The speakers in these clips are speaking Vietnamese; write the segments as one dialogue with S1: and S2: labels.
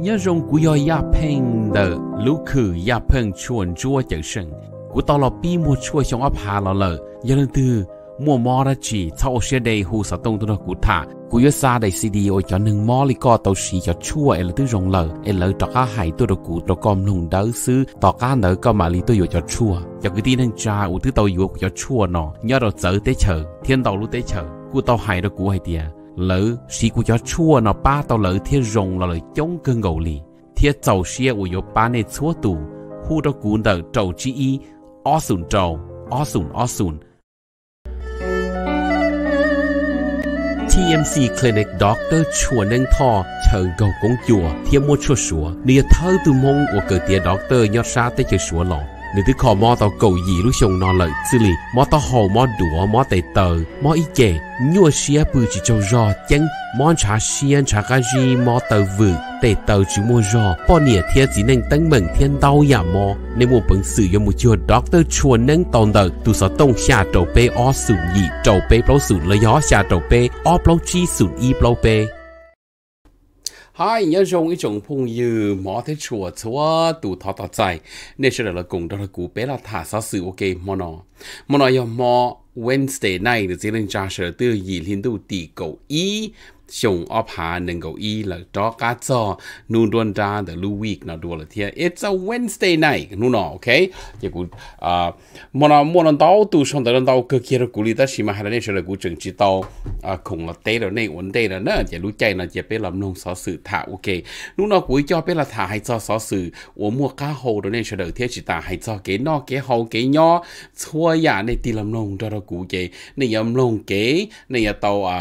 S1: nhớ rong của yo ya peng de lu khử ya peng chuồn chua chẳng sừng của tao lo pi mua chua trong ấp hà lò lờ giờ lần từ mua mò ra chỉ sau xe đầy hù sa tông tôi của thả của yo sa đầy cd ôi cho nâng mò li co tao xì cho chua em là từ rong lờ em lỡ cho cá hai tôi đồ cụ đồ com nung đỡ xứ tao cá nở co mà li tôi yo cho chua cho cái tin thằng cha u thứ tao yo cho chua nó nhớ rồi chở tới chờ thiên tàu lúc tới chờ của tao hải đó của hay tiệt lỡ sĩ của cho chua nó ba tao lỡ thiệt rồng là lời chống cơn gầu lì thiệt tàu xe của yo ba này chúa tù hu đó cuốn đỡ trầu chi y o sùn trầu o sùn o sùn TMC Clinic Doctor chùa nâng Tho, chờ gầu công chùa thiệt mua chua sủa nia thơ từ mông của cử tía doctor nhót xa tới chơi sủa lòng นึกถึงขอมอต่อเก่าหยีลูกชงนอนเลยสิลงมอต่อหอมอดัวมอเตเตอร์มออีเกยัวเชียปืนจิจจอจังมอชาเชียนชากาจีมอเตอร์วึเตเตอร์จิมอจอปอเนียเทียจีนังตั้งเหมือนเทียนเต้าอย่ามอในมุมปังสื่อยมุจวดด็อกเตอร์ชวนนั่งตอนเดิมตุสต้องชาโจเปออสุนยีโจเปเปลาสูนเลยยอชาโจเปออเปลาจีสูนอีเปลาเป hai nhân dùng ý chủng phung như mỏ thế chùa chúa tụ thọ tọ chạy nên sẽ là cùng đó là cú bé là thả xa sự ok mò nó mò nó yo mò Wednesday night thì sẽ lên trả sở tư gì liên tu tì cầu ý 熊阿爬能够一了，找个早，努顿扎的路 week 那多了天，It's a Wednesday night，努那 OK，结果啊，莫那莫那到都上得到个几了鼓励，但是嘛还那时候古整知道啊，空了呆了那稳呆了呢，这路ใจ呢จะไปลำลงสอสื่อถาโอเค นู่นกูจะไปละถาให้จอสอสื่อ我มัวก้าโฮดในเฉลยเทียจิตาให้จอเกนอเกเฮาเกย่อชั่วยาในตีลำลงจอกูเกในยำลงเกในยาเตาอ่า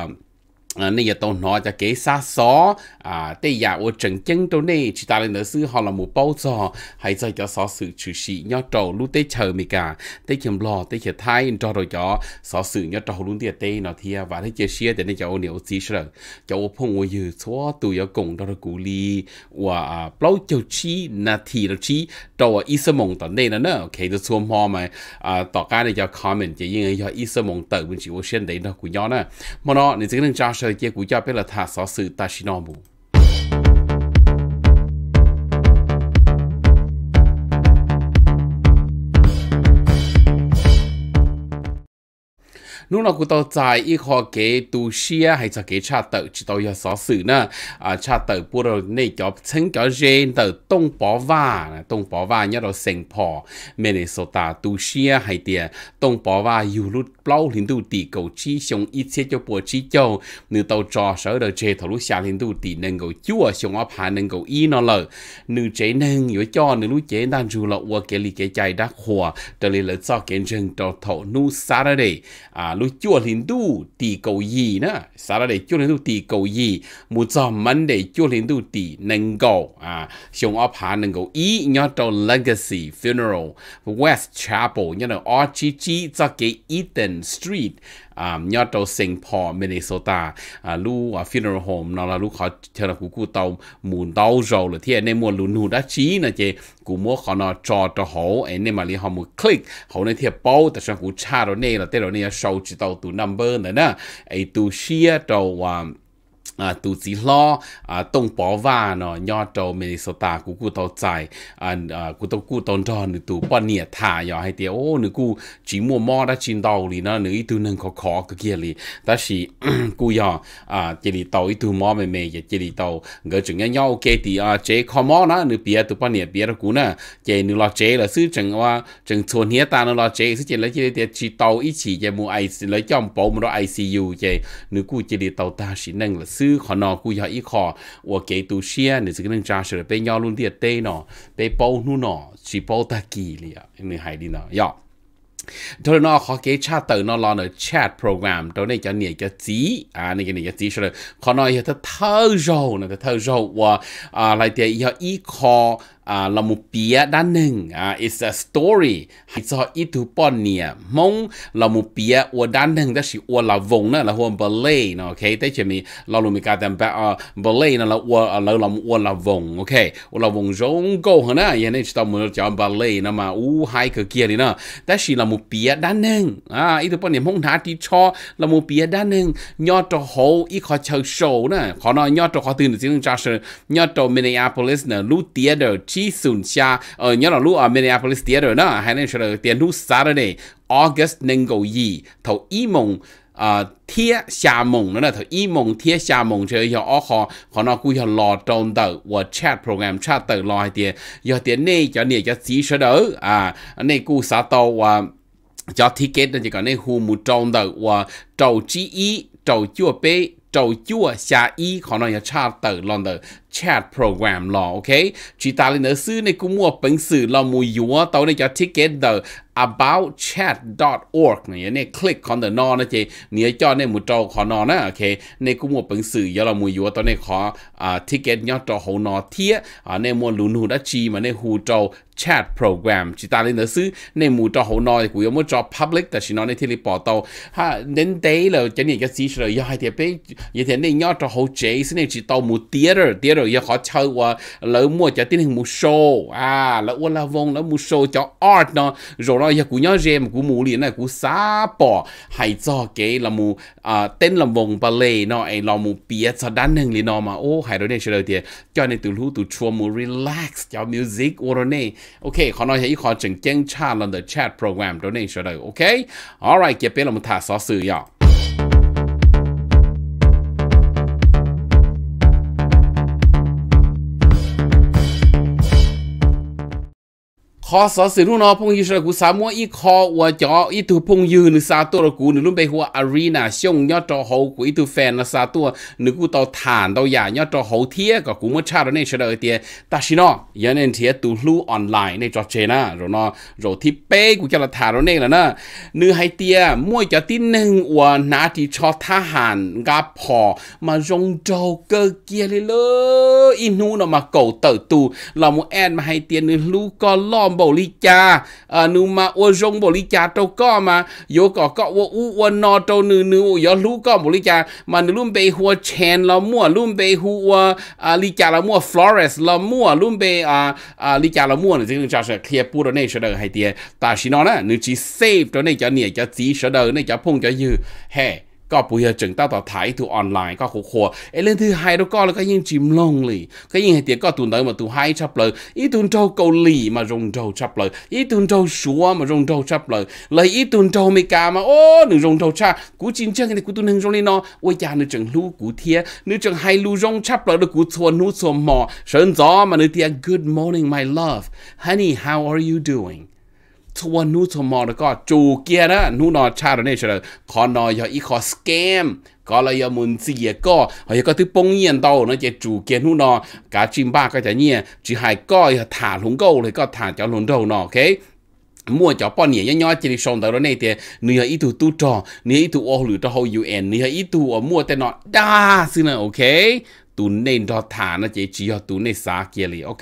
S1: 啊，你也懂拿只给啥少啊？对呀，我正经到你其他人的事好了没报着，还在叫啥事就是要走路得 chờ mi cả, 得 kiếm lo 得 kiếm thay cho rồi cho 啥事要走路得得 nó thì à, và thế chia để nên cho nhiều gì rồi, cho ô phong ô yêu chúa tụi yêu cùng đó là cú li và bao chiều chi là thì là chi cho ý sơ mộng tận đây là nữa, khi được xuống hoa mà à tỏ cái này cho comment chỉ riêng cho ý sơ mong tự mình chỉ ô xem đấy nó cũng nhau nữa, mà nó những cái nên cho giờ chế của cha biết là thả xó sự Tashinomu. hay cho kế cha tự chỉ tao giờ xó xử nè à cha tự bữa này cho chân cho gen tự tông bỏ va tông bỏ va nhớ đó sinh phò Minnesota tu xia hay tiền tông bỏ va yêu lút lâu liền tu tỷ cầu chi xong ít xe cho bộ chi châu nữ tàu trò sở đời chế thầu lúc xa liền tu tỷ nâng cầu chúa xong áp hà nâng cầu y nó lờ nữ chế nâng yếu cho nữ lúc chế đang dù lọ qua kể lì kể chạy đắc hòa trở lên lợi cho kể rừng trò thổ nu xa ra đây à lúc chúa liền tu tỷ cầu gì nữa xa ra đây chúa liền tu tỷ cầu gì một giờ mắn để chúa liền tu tỷ nâng cầu à xong áp hạ nâng cầu y nhớ trò legacy funeral west chapel nhớ là RGG cho cái Ethan Street ยอดเตาเซิงพอมินนิโซตาลูว่าฟินอร์โฮมนอลลูกเขาเทนากูกูเตาหมุนเตาโจหรือที่ในมวลลุนหูดัชีนะเจกูมัวขอนอจอตะหอไอ้ในมาลีหอมูคลิกเขาในเทียบเป้าแต่ฉันกูชาเราเน่ละเตเราเนี่ยโชว์จิตเตาตัวนัมเบอร์นะนะไอ้ตัวเชียเตาว่า à tụ chỉ lo à tông bỏ và nó nho trâu Minnesota của cụ tàu chạy à à cụ tàu cụ tàu trò nữ tụ bỏ nhẹ thả nhỏ hay tiếc ô nữ cụ chỉ mua mò đã chín đầu lì nó nữ ít tụ nâng khó khó cái kia lì ta chỉ cụ nhỏ à chỉ lì tàu ít tụ mò mềm mềm giờ chỉ lì tàu ngỡ chừng nhau nhau ok thì à chế khó mò nó nữ bia tụ bỏ nhẹ bia đó cụ nè chế nữ lo chế là sư chừng ว่า chừng chôn hiết ta nó lo chế sư chế lấy chế thì chỉ tàu ít chỉ chế mua ai lấy chồng bỏ mua đó ICU chế nữ cụ chỉ lì tàu ta chỉ nâng là sư họ nọ cú họ ít họ ở cái tu xe nữa chỉ cần trang sửa bên nhau luôn địa tê nọ bên bao nu nọ chỉ bao ta kỳ liền người hải đi nọ yeah. ตัวน้อขอเกชาเตอร์นอรอเนแชทโปรแกรมตัวนี้จะเนี่ยจะจีอ่านี่ก็เนี่ยจะจีเฉลยขอน้อยจะเท่าโจนะเท่าโจว่าอ่าอะไรเดียวอีคอ à là một bia đa nâng à is a story hay cho ít thứ bọn nè mong là một bia ở đa nâng đó là ở là vùng đó là hôm ballet nó ok thế chứ mình ờ, là lúc mình cả tầm ba ballet nó là ở là là ở là vùng ok ở là vùng rong go hả, á vậy nên chúng ta muốn chọn ballet nó mà u hai cái kia đi nó đó là một bia đa nâng à ít thứ bọn nè mong thả đi cho là một bia đa nâng nhớ cho hậu ít khó chơi show nè khó nói nhớ cho khó tin được tiếng Joshua nhớ cho Minneapolis nè lu theater chi sùn xa ở ờ, nhớ là lúc ở Minneapolis Theater đó hay nên là tiền lúc Saturday August nên cầu gì thầu ý mộng à ờ, thiết xa mộng nữa là thầu ý mộng thiết xa mộng chơi giờ ở họ họ nó cũng giờ lò tròn tờ và chat program chat tờ lò hay tiền giờ tiền này cho này cho chỉ sửa đỡ à này cũng sao tàu và cho ticket nên chỉ cần này hù một tròn tờ và trầu chi ý trầu chua bê จ้จัวชาอีขอนอยชาติลอนเดอร์แชทโปรแกรมหรอโอเคจีตาลินเดอร์ซื้อในกุมัวเป็นสื่อเรามูยัวเต้าในจะทิกเก็ตเดอร aboutchat.org เนี่ยเนี่ยคลิกคอนเดอร์นอนะเจเนี่ยจอเนี่ยมุจอขอนอนะโอเคเนี่ยกูมัวเป็นสื่อยอเรามวยอยู่ตอนนี้ขออ่าทิเก็ตยอดจอหนอเทียอ่าเนี่ยมัวลุนหูดัชชีมาเนี่ยหูจอ chat program จิตาลินเดซื้อในหมู่จอหูนอยกูยังมัวจอ public แต่ชินอในที่รีปอร์ตโตฮะเน้นเตยเลยจะเนี่ยก็สีเฉลยยอดเทียไปยอดเทียเนี่ยยอดจอหูเจสเนี่ยจิตโตหมู่เตียร์เตียร์ยอขอเชิญว่าแล้วมัวจะที่หนึ่งหมู่โชว์อ่าแล้วอ้วนละวงแล้วหมู่โชว์จอ art เนาะโจเนาะ哎呀，古 nhau rèm 古 mù liền này, này 古 xa bỏ hay cho cái là mù à tên là vòng bà lê nó ấy là mù bia cho đan hình liền nó mà ô hay rồi này sẽ đầu tiên cho nên từ lúc từ chua mù relax cho music ô rồi này ok khó nói thấy khó chừng chân cha là the chat program rồi này sẽ đầu ok alright kia bên là mù thả xóa sự vậy ขอสอสิรุนองพงยิชระกู สามวอีคอวัวจออีตูพงยืนหซาตัวกูหึ่งลุ่มไปหัวอารีนาช่งยอดจอหูกูอีตูแฟนนะซาตัวหึ่งกูต่อฐานต่อหยายอดจอหูเทียกบกูเมื่อชาติเนี่ยเฉลยเตียตาชินอยันเนเทีย ตูรู้ออนไลน์ในจอเจนะรนอรที่เป้กูจะละฐานเราเนี่ยแล้วนะเนื้อไฮเตียมวยจอที่หนึ่งอวนาที่ชอทหารกับพอมาจงโจเกเกียเลยเลยอีนู้นอมาเก่าเติร์ตู เราโมแอนมาไฮเตียเนื้อลู้ก็ล้อมบริจานูมาอวยงบริจาโตก็มา โยก็ก็วัวอูวนอโตนูนูยอรู้ก็บริจามันลุ่มไปหัวแชนเรามั่วลุ่มไปหัวลิจาเรามั่วฟลอเรสเรามั่วลุ่มไปอ่าอ่าลิจาเรามั่วเนี่ยจึงจะเคลียร์ปูตัวนี้เฉยๆให้เตีย ตาชินนะนึกจีเซฟตัวนี้จะเนี่ยจะจีเฉยๆเนี่ยจะพุ่งจะยื้อแห่ก็ปุยจึงต้าต่อถ่ายถูออนไลน์ก็ขู่ขัวเอเลนที่ไฮแล้วก็แล้วก็ยิ่งจิมลงเลยก็ยิ่งให้เตียก็ตุนเดิมมาตุไฮชับเลยอีตุนโจเกาหลีมารงโจชับเลยอีตุนโจชัวมารงโจชับเลยเลยอีตุนโจอเมริกามาโอ้หนึ่งรงโจชากูจินเชื่อกันกูตุนหนึ่งรงนี่เนาะวิญญาณนึกจังลู่กูเทียนึกจังไฮลู่รงชับเลยแล้วกูชวนนู้ชวนหมอเชิญจอมานึกเตีย Good morning my love honey how are you doing ทวนนูทมอแล้วก็จูเกียนะนูนอชาดเนี่ยเฉลคอนอยอีคอสแกมก็เลยมุนเสียก็เฮยก็ที่ปงเงียนโตนะจะจูเกียนูนอกาจิมบ้าก็จะเนี่ยจีหายก็ถ่าหลงกูเลยก็ถ่าจะหลงโดนอโอเค mua cho bọn nhỉ nhó chỉ xong đó này thì nửa ít tu tu trò nửa ít tu ô lử cho hậu UN nửa ít tu ở mua tên nó đa xin là ok tu nên đo thả nó chỉ chỉ tu nên xa kia li ok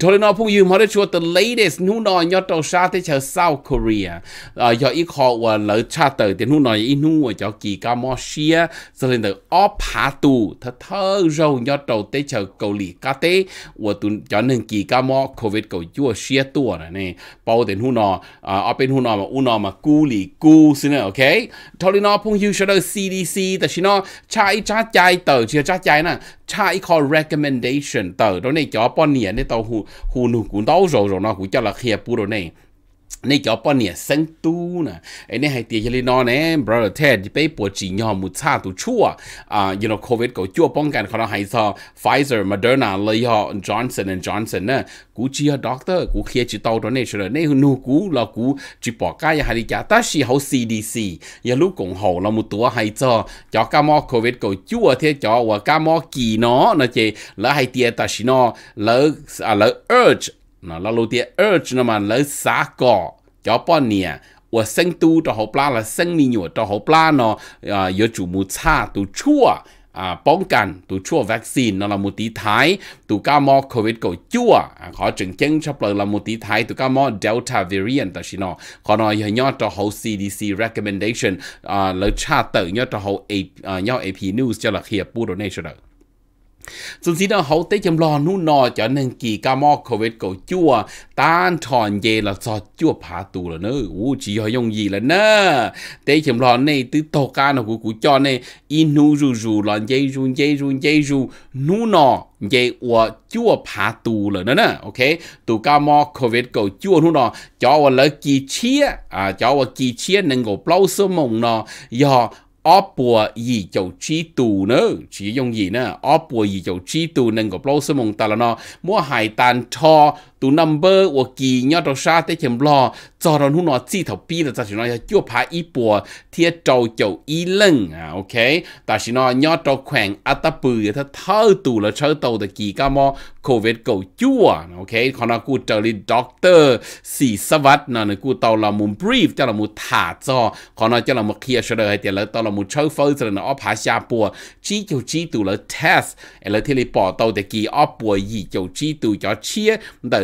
S1: thôi nó phung yếm họ đã chua the latest nu nó nhớ tàu xa thế chờ South Korea ờ giờ ít họ và lỡ cha tới thì nu nói ít nu và cho kỳ ca mò xia cho nên được óp hạ tu thật thơ râu nhớ tàu thế chờ cầu lì cá tế và tu cho nên kỳ ca mò covid cầu chua xia tua này nè bao tiền nu nó ờ bên nu nó mà u nó mà cu lì cu xin nè ok thôi nó phung yếm chạy CDC แต่ชิโนใช้จ้าใจเต๋อเชียจ้าใจน่ะ cha ý call recommendation tờ đó này cho bọn nhẹ này tàu hù hù nụ cũng đâu rồi rồi nó cũng cho là khía bù rồi này นี่จอปเนี่ยสังตูนะไอ้นี่ให้เตียเลยนอนเนี่ยบรอเทดไปปวดจีนยอมุชาตุชั่วอ่า you know โควิดก็ชั่วป้องกันเขาเราให้ซอ Pfizer Moderna เลยฮะ Johnson and Johnson นะกูเจียด็อกเตอร์กูเคลียร์จิตเอาตัวนี้เฉยนี่นูกูเรากูจิปอกกายหาริกาตาชีเขา CDC อย่าลูกกงหูเรามุตัวให้ซอจอกามอโควิดก็ชั่วเทจอว่ากามอกี่เนาะนะเจแล้วให้เตียตาชินอแล้วแล้ว urge นะเราลูเตีย urge นะมันแล้วสากอ cho bọn nè 我生都到好不啦，生你牛到好不啦呢？啊，有主母差都错啊，ป้องกันตัวชั่ววัคซีนนละมุติไทยตัวก้ามอโควิดก็ชั่วขอจึงเจ้งชอบเลยละมุติไทยตัวก้ามอเดลต้าวิริเอนต่ชินอขอนอยยอดต่อเขา CDC recommendation อ่าแล้วชาติเตอร์ยอดต่อเขาเอยอด AP news จะละเขียบปูโดเนชั่น Xin xin đó hậu tế chấm lo nu nọ cho nên kỳ ca mò khẩu vết chua tan tròn về là giọt chua phá tù là nữa u chỉ hỏi dùng gì là nơ tế chấm lo này từ tổ ca nó của cho này in nu ru ru là dây ru dây ru dây ru nu nọ dây chua phá tù là nữa ok tù ca mò khẩu vết chua nu nọ cho vào lỡ kỳ chia à cho vào kỳ chia nên gỗ plau sơ mộng oppo gì chầu chi tù nữa chỉ dùng gì nữa oppo gì chầu chi tù nên có bao số mong ta mua hải tàn cho tu number 我记要到啥得钱咯，早上弄到几头币了，但是呢要就爬一波，贴照就一冷啊，OK，但是呢要到款阿达布他偷渡了车头的几个么，covid 够久啊，OK，可能กูเจอลิ doctor สีสวัสดนะกูตอละมุน brief เจ้าละมุนถาจอขอนอเจ้าละมุนเคลียร์เฉลยเดี๋ยวตอละมุนเชื่อเฟิร์สเลยนะอ้อผาชาปัวจี้เจ้าจี้ตัวละ test เอลที่ลีปอตอตะกี้อ้อปัวยี่เจ้าจี้ตัวจอเชียเดิ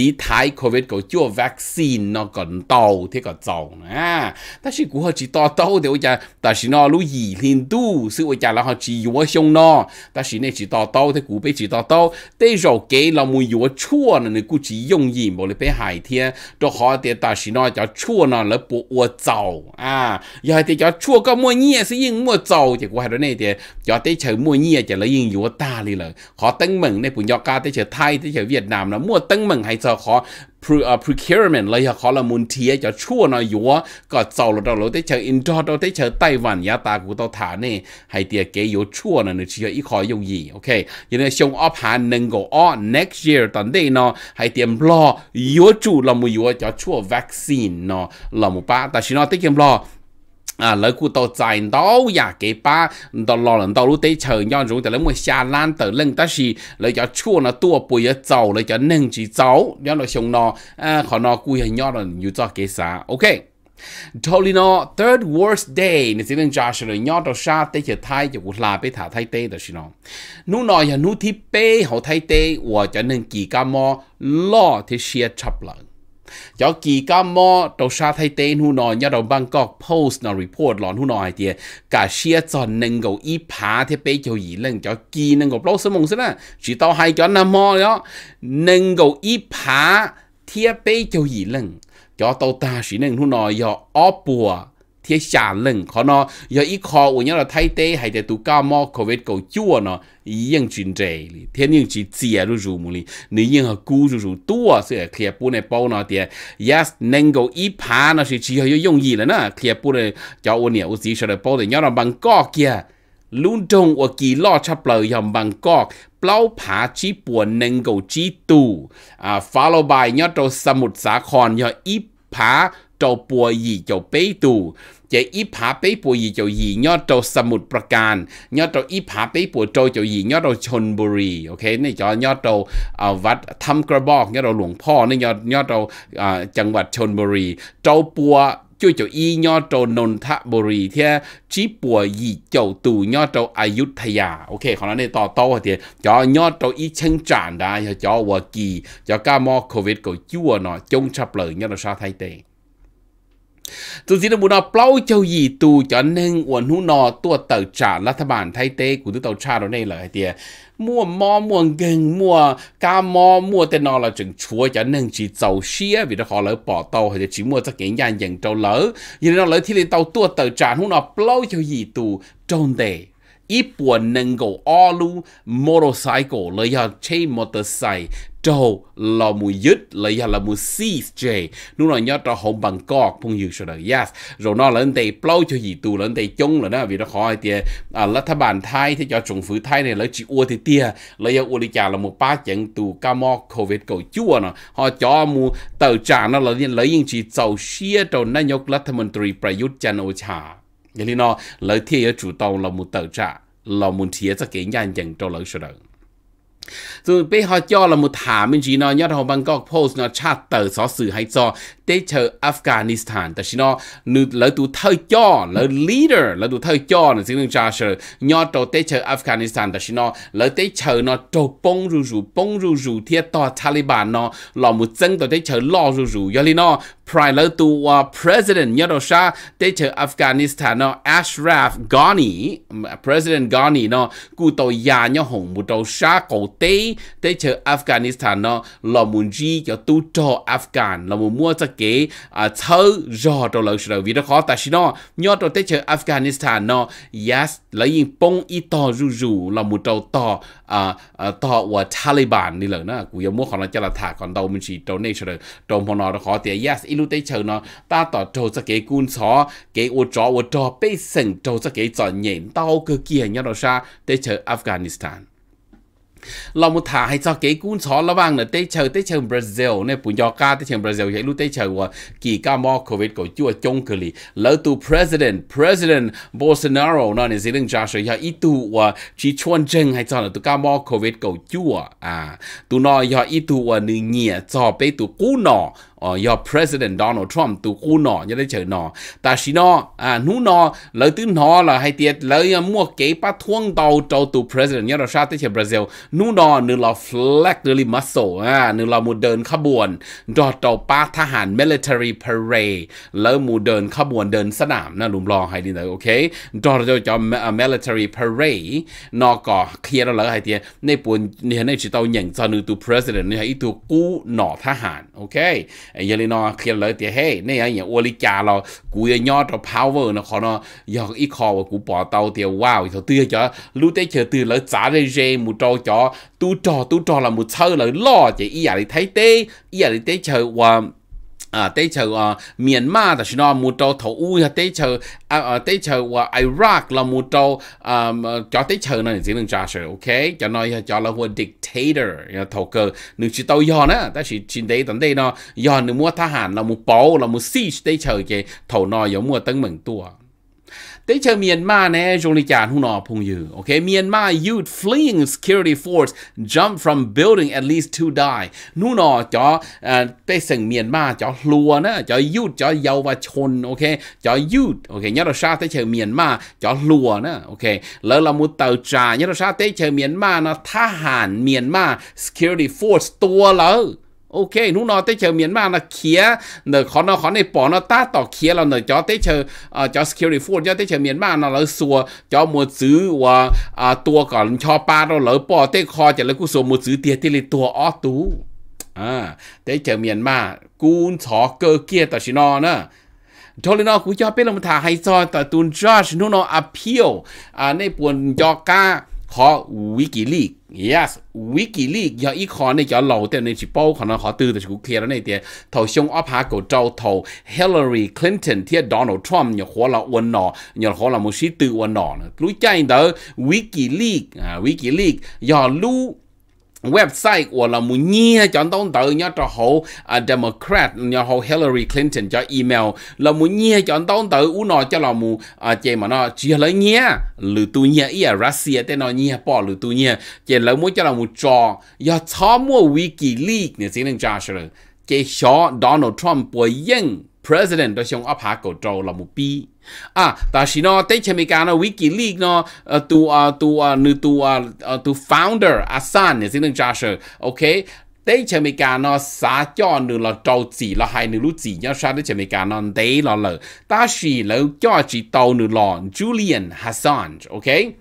S1: 底睇 covid 個做 vaccine 咯，咁多啲個做啊。但是古好似多多啲嘢，但是呢，如二天都是會講啦，好似要上咯。但是呢，只多多啲古俾只多多，啲手機啦冇要錯呢，你估只用意冇你俾海天都好啲，但是呢就錯呢，你不我做啊，又係啲就錯個冇嘢是應我做，結果係到呢啲，又啲就冇嘢就你應要打你啦。好登明呢，本國家啲就泰啲就越南啦，冇登明係做。giờ khó procurement lấy họ là muốn thiê cho chua nó yếu có giàu là đâu lối tới chờ Indo đâu tới chờ Tây Văn nhà ta của tao thả nè hay tiệt cái yếu chua là nó chỉ ít khó dùng gì ok như nên xong ốp hà nâng go o next year tuần đây nó hay tiệm lo yếu chủ là một yếu cho chua vaccine nó là một ba ta chỉ nó tới tiệm lo à lỡ cụ tàu chạy đó ya dạ, cái ba đó lo lần đầu lúc đấy chờ nhau rồi thì lỡ mới xa lan tới lên ta gì lỡ cho chua nó tua bùi lỡ cho nâng chỉ dầu nhau nó xong nó à họ nó cụ hình nhau rồi như cho cái 啥 ok Tolino third worst day ni sin ja shlo nyo to sha te che thai che wu la pe tha thai te da shino nu no ya nu thi pe ho thai te wo cha neng ki ka mo lo thi shia chap lang cho kỳ cá mò đầu sa thay tên hu nọ nhá đầu Bangkok Post nó report lon hu nọ hay tiệt cả xe chọn nâng gầu y phá thế bây gì lên cho kỳ nâng gầu lâu sớm mong sớm à. chỉ tao hay cho nam mò đó nâng gầu y phá thế bây gì lên cho tao ta chỉ nâng hu nọ do óp ที่ชาลึงขอนอยอีคออุ่นยเราไทยเต้ให้แต่ตุก้ามอโควิดกูจั่วเนาะยังจินเจลีเทียนยังจีเจียรู้รู้มุลีนี่ยังหกูรู้รู้ตัวเสียเคลียปูในปูเนาะเดีย yes นั่งกูอีพาเนาะสิจีเขายงยีแล้วนะเคลียปูเลยเจ้าอุ่นเนี่ยอุสีเฉลยปูแต่ยเราบังก็เกียลุนจงว่ากี่ล่อชับเปลยยอมบังกอกเปล่าผาจีปวนนึงกูจีตูอ่า follow by ยอดโตสมุทรสาครยออีผา trâu bùa gì châu bế tù chế ít phá bế bùa gì châu gì nhớ trâu sâm một ประการ nhớ trâu ít phá bế bùa trâu châu gì nhớ trâu chôn bù rì ok này cho nhớ trâu วัดทำกระบอก nhớ trâu หลวงพ่อนี่ยอดยอดเราจังหวัดชนบุรีเจ้าปัวจุยเจ้าอียอดโจนนทบุรีเที่ยชี้ปัวยีเจ้าตู่ยอดโจอายุทยาโอเคของเราในต่อโต้เที่ยจอยอดโจอีเชิงจานได้จอวากีจอก้ามอโควิดก็จั่วเนาะจงชับเลยยอดเราชาไทยเต tôi xin được nó plau châu gì tù cho nên uẩn hú nọ tua tờ trả là thà bản tế của tôi tàu trả đó là hay tiền mua mò mua gần mua cá mò mua tên nó là chừng chúa cho nên chỉ dầu xia vì nó họ lỡ bỏ tàu hay chỉ mua cho cái nhà dành tàu lỡ nhưng nó lỡ thì lên tàu tua tờ trả hú nọ plau châu gì tù trong đề 一般能够 all motorcycle 了要 chain motorcycle trâu là mu dứt là ya là mu si chê nu là nhớ trâu hồng bằng cọc phung dược sơ đời yes rồi nó lên tay plau cho gì tu lên tay chung là nó vì nó khỏi tia à là thà bàn thai thế cho trùng phứ thai này là chỉ ua thì tia là ya ua đi chả là mu ba chẳng tu ca mò covid cầu chua nó họ cho mu tờ trả nó là lấy những chỉ tàu xia trâu nó nhóc là thà mình tùy prayut chan ô chả vậy nó lấy thiệt chủ tàu là mu tờ trả là mu thiệt cho cái nhà chẳng trâu lấy sơ đời rồi bây họ cho là một thả mình chỉ nó nhất họ Bangkok Post nó chart tờ xó xử hay cho tế chờ Afghanistan ta xin nữ lỡ tu thơ cho lỡ leader lỡ tu thơ cho là xin đừng trả sợ nhỏ trâu tế chờ Afghanistan ta xin lỡ tế chờ nó trâu bông rù rù bông rù rù thiết to Taliban nó lò một chân tàu tế chờ lo rù rù do lý nó prime lỡ tụ à, president nhỏ đồ xa tế chờ Afghanistan nó Ashraf Ghani president Ghani nó cụ tàu già nhỏ hồng một trâu xa cầu tế tế chờ Afghanistan nó lò muốn gì cho tu trò Afghan lò muốn mua cho cái à thơ rò trâu lợi rồi vì nó khó ta xin nó nhớ trâu tết chơi Afghanistan nó yes lấy những bông y to rù rù là một trâu to à, à to và Taliban đi lợn nó cũng giống mua họ nó cho là thả còn đâu mình chỉ trâu này rồi trâu họ nó khó thì yes ilu tết chơi nó ta tỏ trâu sẽ cái cun xó cái ô trò ô trò bây sừng trâu sẽ cái trò nhện tao cơ kia nhớ đó ra tết chơi Afghanistan เรามาถ่ายจะเกี่กุ้นช้อนระว่างเนี่ยเตเชอเตเชอบราซิลเนี่ยปุ่นยอกาเตเชอบราซิลใช้รู้เตเชอว่ากี่ก้ามอโควิดก็จั่วจงกลีแล้วตัว president president Bolsonaro นั่นเนี่ยสิ่งจ้าเสียอีตัวว่าชีชวนเจงให้จ้าเนี่ยตัวก้ามอโควิดก็จั่วอ่าตัวนอยอีตัวหนึ่งเนี่ยจ่อไปตัวกู้หนออ๋อยอ president Donald Trump ตัวกู้หนอยังได้เฉยหนอแต่ชินออ่านูนอเลยตื้นหนอเลยให้เตียเลยมั่วเก๋ปะท่วงเตาเจ้าตัว president ยังเราชาติเชียบราซิลนูนอนึงเรา flag นึงเรา muscle อ่านึงเรามูเดินขบวนดอเจ้าป้าทหาร military parade แล้วมูเดินขบวนเดินสนามนะลุมรองให้ดีเลยโอเคดอเจ้าจอม military parade นอก่อเคลียร์เราเลยให้เตียในปุ่นในในชิตเตาอย่างจานึตตว president เนี่ยอีตวกู้หนอทหารโอเค giờ lên nó khi lợi thì hey này anh nhà ô lý cha lo cú power nó khó nó giờ ít khó và cú bỏ tàu thì wow thì tư cho lúc đấy chờ tư lợi trả ra ra một trò cho trò tu trò là một sơ lợi lo chỉ ý à để thấy tê ý à để thấy chờ wow 啊，对头啊，缅甸的是那木头头乌呀，对头啊啊，对头啊，Iraq 啦木头啊，叫对头呢，只能加上 OK，叫那呀叫了我 dictator 呀头个，你知道呀呢？但是现在等待呢，呀你摸他喊啦，木包啦，木 siege 对头嘅头呢有冇等门多啊？แต่เชเมียนมาแน่จงริจานหุนอพงยูโอเคเมียนมา youth fleeing security force jump from building at least to die นู่นอจอเป้สังเมียนมาจอหลัวนะจอยุดจอเยาวชนโอเคจอยุดโอเคนยัตชาเตเชิงเมียนมาจอหลัวนะโอเคแล้วเราหมดตเตจ่าเนี่ยเัตชาเตเชิงเมียนมานะทหารเมียนมา security force ตัวเลยโอเค นู่นอเตเชอร์เมียนมานะ เขียเนอขอนอขอในปอนอตาต่อเขียเราเนอจอ เตเชอรอ่จอสกิลร่ฟูดจอเตเชอร์เมียนมานะเราสัว จอมืดซื้อว่าอ่าตัวก่อน ชอปาเราเหลอปอเตคอ จะแล้วกูสัวมืดซื้อเตียที่เลยตัวออตูอ่าเตเชอร์เมียนมากูนชอเกอเกียต่อชินอนะทอลินอกูจอเป็นลมทาไฮซอนต่ตูนจอชนุนออพิโออ่า ในปวนจอกาขอวิกิลีก yes วิกิลีกยออีคอในจอเหล่าเตียในชิปโป้ขอนขอตื่นแต่ชิคเคลียร์ในเตียเท่วชงอพารกเจ้าทท่วเฮลลารีคลินตันเทียดดนัลด์ทรัมป์อย่าขอเราอวนหนออย่าขอเรามุชิตื่นอวนหนอรู้ใจเด้อวิกิลีกอ่าวิกิลีกยอรู้ website của là một nhia chọn tông tự nhớ cho hậu uh, à, democrat nhớ hậu Hillary Clinton cho email là một nhia chọn tông tự u nó cho là một uh, à, chè mà nó chia lấy nhia lử tu nhia ý à Russia tên nó nhia bỏ lử tu nhia chè lấy muốn cho là một trò do chó mua WikiLeaks này xin anh rồi, chè xó Donald Trump bồi yên president 都想阿爬個做老母逼啊！但是呢，對前面講呢，WikiLeaks 呢，呃，都啊都啊，你都啊呃都 founder 阿三呢，先能加上，OK？對前面講呢，啥叫你了做字了，還你路字要啥對前面講呢，對了了，但是了叫知道你了 Julian Hassan，OK？、Okay?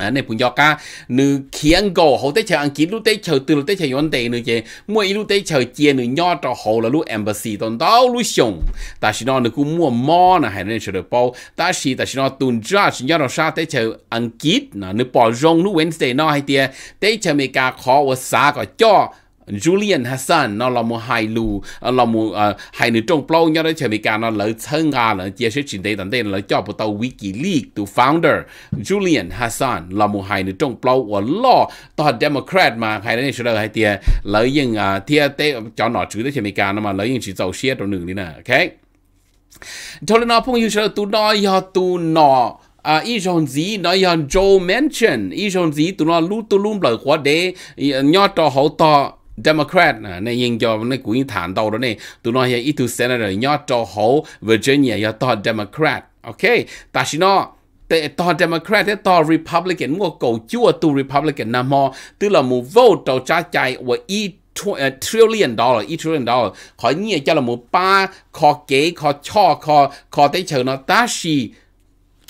S1: à này cũng do cả nữ khiến gò hậu tế chờ ăn kí lúc tế chờ từ lúc tế chờ yon tế nữ chế mua lúc tế chờ chia nữ nhỏ cho hậu là lúc embassy tồn tao lúc xong ta chỉ nó nữ cũng mua mò nè hay nên chờ được bao ta chỉ ta chỉ nó tuần ra chỉ nhỏ nó sa tế chờ ăn kí nè nữ bỏ rong lúc wednesday nó hay tiề tế chờ mấy cả khó và xa có cho Julian Hassan nó là một hai lù ờ, là một ờ, hai nữ trong plau nhau đó chỉ vì cả nó lỡ thân à là chia sẻ chuyện đấy tận đây là cho bộ tàu WikiLeaks tu founder Julian Hassan là một hai nữ trong plau và lo tòa Democrat mà hai ờ, đấy sẽ hay tia lỡ nhưng à tia tế cho nó chữ đấy chỉ vì cả nó mà lỡ nhưng chỉ giàu xe đồ nữ đi nè ok thôi là nó phong yêu sẽ à, tu nó do tu nó à ý rằng gì nó yon Joe mention ý rằng gì tụi nó lú tụi lú lời quá đế nhỏ trò hậu to Democrat nè à, này yên cho này cũng thản đầu đó này tụi nó hiện ít tu senator nhỏ cho hậu Virginia nhỏ to Democrat ok ta xin nó để to Democrat thế to Republican mua cầu chua tu Republican nằm mò tức là mua vô trầu trả chạy và ít trillion dollar, ít trillion dollar, khỏi nhẹ cho là một ba, khó kế, khó cho, khó, khó tới chờ nó ta xì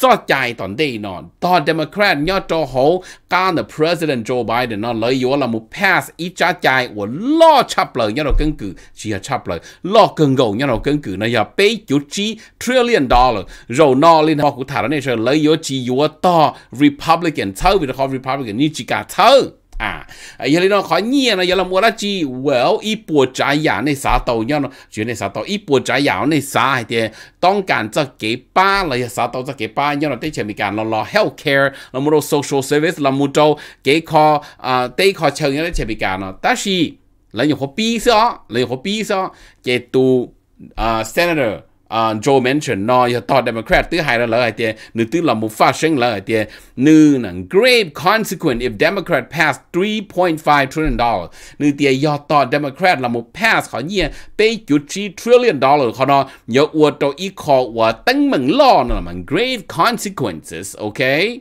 S1: cho chạy tận đây nó to Democrat nhớ cho hậu can the President Joe Biden nó lấy yếu là một pass ít cha chạy của lo chấp lời nhớ nó cân cử chỉ là lời lo cân gầu nhớ nó cân cử nó giờ bấy chú chỉ trillion dollar rồi nó lên họ cũng thả ra này rồi lấy yếu chỉ yếu to Republican thâu vì nó Republican như chỉ thâu 啊，伊拉侬看你呢，伊拉莫拉几，well 一波摘呀那啥豆，要侬就那啥豆，一波摘呀那啥还得当干这给巴了，要啥豆这给巴，要侬对前面干了了 health care，那么多 social service，那么多给靠啊，对靠钱要在前面干了，但是人有何必说，人有何必说，给都啊 senator。uh, Joe mention no ya to Democrat tư hai là lợi tiền nữ tư là một phát sinh lợi tiền nữ nặng grave consequence if Democrat pass 3.5 trillion dollar nữ tiền ya to Democrat là một pass họ nhia pay chủ chi trillion dollar họ nó nhớ uo cho equal và tăng mừng lo nó là mừng grave consequences okay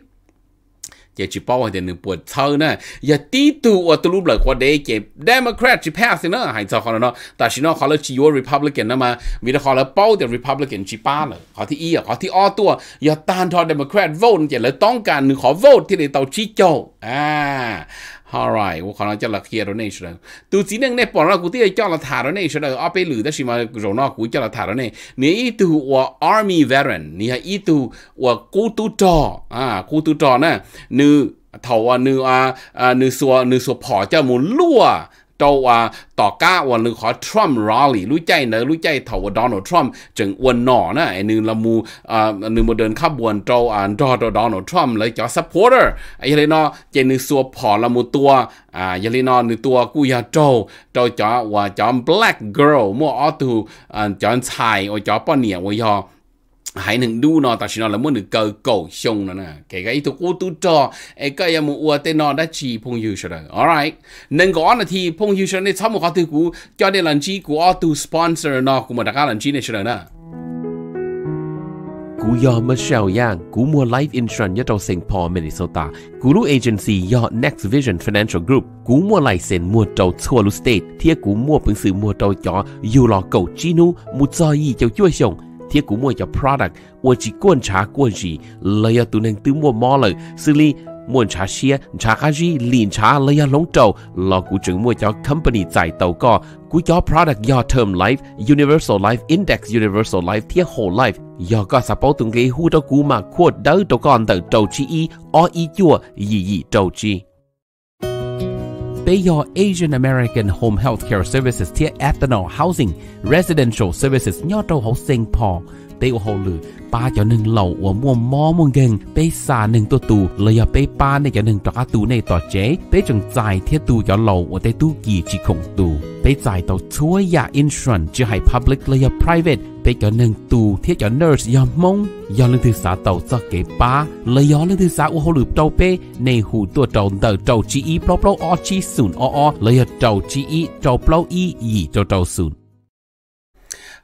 S1: เกจิป้อเดนึงปวดเท้านะ อย่าตีตัวตัลูบเลยกว่าเดเก็บเดโมแครตจแพ้สินะหายใจคอนเนาะแต่ชิโนเขาเลยชีวริพับลิกันนะมาวิธีเขาเลยเป้าเดริพับลิกันจีป้าเลยเขาที่อีอ่ะเขาที่อ้อตัว อย่าตานทอเดโมแครตโหวตเจเลยต้องการหนึ่งขอโหวตที่ในเตาชี้โจอ่าฮาร์ไรว่าเขาจะละเคียร์เราเนี่ยใช่ไหมตัวสีนึงเนี่ยปอนเรากูที่จะเจาะละถ่าเราเนี่ยใช่ไหมเอาไปหลือแต่ชิมาโรนอกูเจาะละถ่าเราเนี่ยนี่ตัวว่าอาร์มีเวเรนนี่ฮะอีตัวว่ากูตุจออ่ากูตุจอเนี่ยนือเถาวันนืออ่าอ่นือสัว นือสัวพอเจ้ามูลลัวโตวาต่อก้าวันหรือขอทรัมป์รอลี่รู้ใจเนอรู้ใจเถาวดอนัลด์ทรัมป์จึงอวนหน่อนะไอ้นึงละมูอ่านึงมาเดินขบวนโตอ่านดอดอนัลด์ทรัมป์เลยจอซัพพอร์เตอร์ไอ้ยันนอเจนึงสัวผอละมูตัว อ่ายันนอนึงตัวกูยาโตโตจอว่าจอแบล็กเกิร์ลมั่วออตูอ่าจออชายโอจออป้อเหนียวโอยอ hãy nâng đu nó ta chỉ nó là muốn được cơ cổ xong nó nè kể cái ý thức u tu cho ấy cái em mua tên nó đã chỉ phong yêu rồi alright nên có là thì phong hiu rồi nên sau một cái thứ cũ cho nên là chỉ của tu sponsor nó cũng mà đặt ra lần chi này rồi nè cú Michelle Yang, cú mua life insurance nhất trong St. Paul, Minnesota. agency do Next Vision Financial Group. Cú mua lại mua trâu thua state. Thiệt cú mua bằng sự mua trâu cho dù lò cầu chinu, mua cho cho chua xong thiết cũng mua cho product mua chỉ quan trà quan gì lấy ở tụi nên tự mua mỏ lời xử lý muốn trà xia trà cá gì liền trà lấy ở lông trầu lo cụ trưởng mua cho company giải tàu co cú cho product do term life universal life index universal life thiết whole life do có support từng cái hú cho cụ mà quote đỡ trâu con tờ trâu chi y o y chua gì gì trâu chi Bayor Asian American Home Health Care Services Tier Ethanol Housing Residential Services ញ៉ោតោ Housing Paul. ตีวหลือป้าเจ้าหนึ่งเหล่าอวมวมมอมงเก่งไปสาหนึ่งตัวตูเลยไปป้าในเจ้าหนึ่งตะกตูในต่อเจ๊ไปจังใจเทตูเจ้าเหล่าอวเตตู้กี่จีคงตูไปจ่ายต่อช่วยยาอินชันจะให้พับลิกเลยไปไพรเวทไปเจ้าหนึ่งตูเทียเจ้เนิร์สยอมมงยอมเลือดสาเต่าจะเก็ป้าเลยยอมเลือดสาอวหลือเต่าเปในหูตัวเต่าเดาเต่าจีอีเปล่าเปล่าอ้อจีศูนย์อ้อเลยเต่าจีอีเต่าเปล่าอีอีเต่าเต่าศูนย์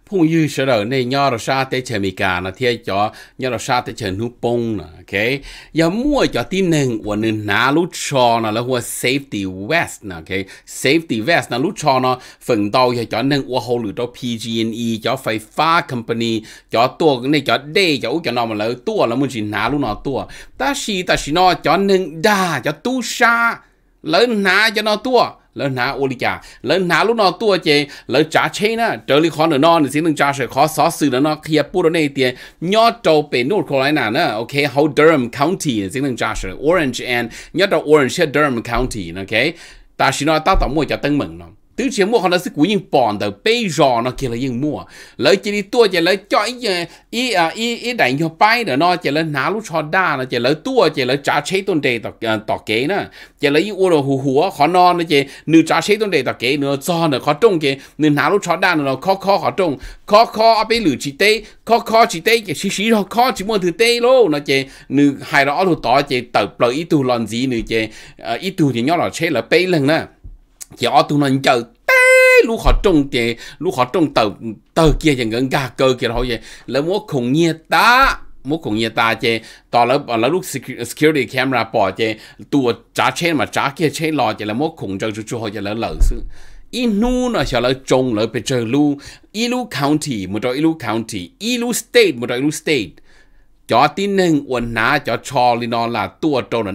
S1: phung yu sơ rồi này nhỏ rồi sa tế chờ mì cà nó thiê cho nhỏ rồi sa tế chờ nu bông nè ok giờ mua cho tin nền của nên ná lú cho nó là hoa safety vest nè ok safety vest nó lú cho nó phần đầu giờ cho nền của hồ lử cho PG&E cho phải pha company cho tua này cho đê cho cho nó mà lỡ tua là muốn chỉ ná lú nó tua ta xì ta xì nó cho nền đa cho tu sa lỡ cho nó tua แล้วนาโอลิกาแล้วนาลูกนอตัวเจแล้วจ้าเชนะเจอริคอนเนอร์นอนสิ่งหนึ่งจ้าเฉขอซอสื่อแล้วนอเคลียปูโรเนเตียนยอดโจเป็นนูดโคไลนานะโอเคเฮาเดิร์มคาวน์ตี้สิ่งหนึ่งจ้าเฉอออเรนจ์แอนยอดโจออเรนจ์เชอเดิร์มคาวน์ตี้นะโอเคตาชินอต้าต่อมวยจะตึงเหมืองเนาะ tứ chiếm mua họ nó sẽ cú nhìn bọn tờ bây giờ nó kia là nhìn mua lấy chỉ đi tua chỉ lấy cho ý ý ý ý đại nhau bay nữa nó chỉ lấy ná lúc cho đa nó chỉ lấy tua chỉ lấy trả chế tôn đề tọt tọt kế nữa chỉ lấy những ô đồ hù hù họ nó nó chỉ nửa trả chế tôn đề tọt kế nửa do nửa khó trông kế nửa ná lúc cho đa nó khó khó khó trông khó khó ở bên lử chỉ tê khó khó chỉ tê chỉ xí xí nó khó chỉ mua thứ tê lô nó chỉ nửa hai đó đồ tọ chỉ tập bờ ít tu lòn gì nửa chỉ ít tu thì nhau là chế là bây lần nữa chỉ ở tụi nó chờ lúc họ trông tiền lúc họ trông tờ tờ kia chẳng gần gà cơ kia thôi vậy lỡ mua khủng nhiệt ta mua khủng nhiệt ta chứ tỏ lỡ ờ, lỡ lúc security camera bỏ chứ tụi trả trên mà trả kia trên lò chứ là mua khủng trợ chú họ chứ lỡ lỡ sự Inu nó sẽ là trông lỡ bị trợ lu Ilu county một đó Ilu county Ilu state một đó Ilu state cho tin nên quần ná cho cho lên nó là tua trâu nó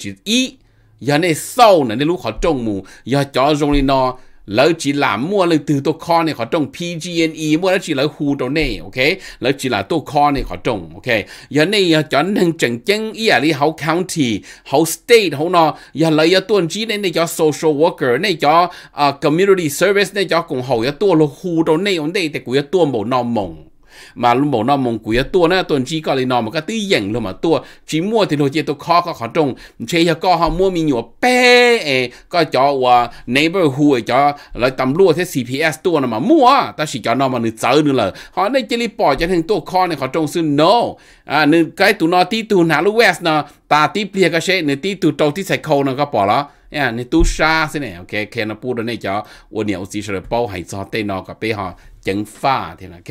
S1: chỉ ý giờ này sâu này nên lúc họ trông mù giờ cho rong lên nó lỡ chỉ là mua lên từ tôi con này họ trồng PGNE mua nó chỉ là hù đồ này ok lỡ chỉ là tôi con này họ trồng ok giờ này giờ cho nên chẳng chân ý à đi hậu county hậu state hậu nó giờ lấy giờ tuần chỉ này này cho social worker này cho ờ, community service này cho cùng hậu giờ tôi là hù đồ này ông đây thì cũng giờ tôi bộ nó mông มาลุงบอกน้องมงกุยตัวนะตัวจีก็เลยนอนมันก็ตีเย่งลงมาตัวจีมั่วที่โนเจตัวคอก็ขอตรงเชยก็ห้อมั่วมีหยวเป้เอก็จอว่า n e i g h b o r วย o จอแล้วตำรวจที่ CPS ตัวน่ะมามั่วแต่สิจอนอนมันนึกเจอนึงเลยขอในเจลิปอจะถึงตัวคอเนขอตรงซึ่ง no อ่านึกใกล้ตัวนอตีตัวหนาลูเวสเนาะตาตีเปลี่ยก็เช่ในตีตัวโตที่ใส่เขาเนาะก็ปอละเนี่ยในตู้ชาสิเนี่ยโอเคแค่นพูดแล้วเนี่ยจอวันเนี่ยอุซิเชอร์เป้าหายซอเตนอกับเป้หอจังฟ้าเท่านั้นโอเค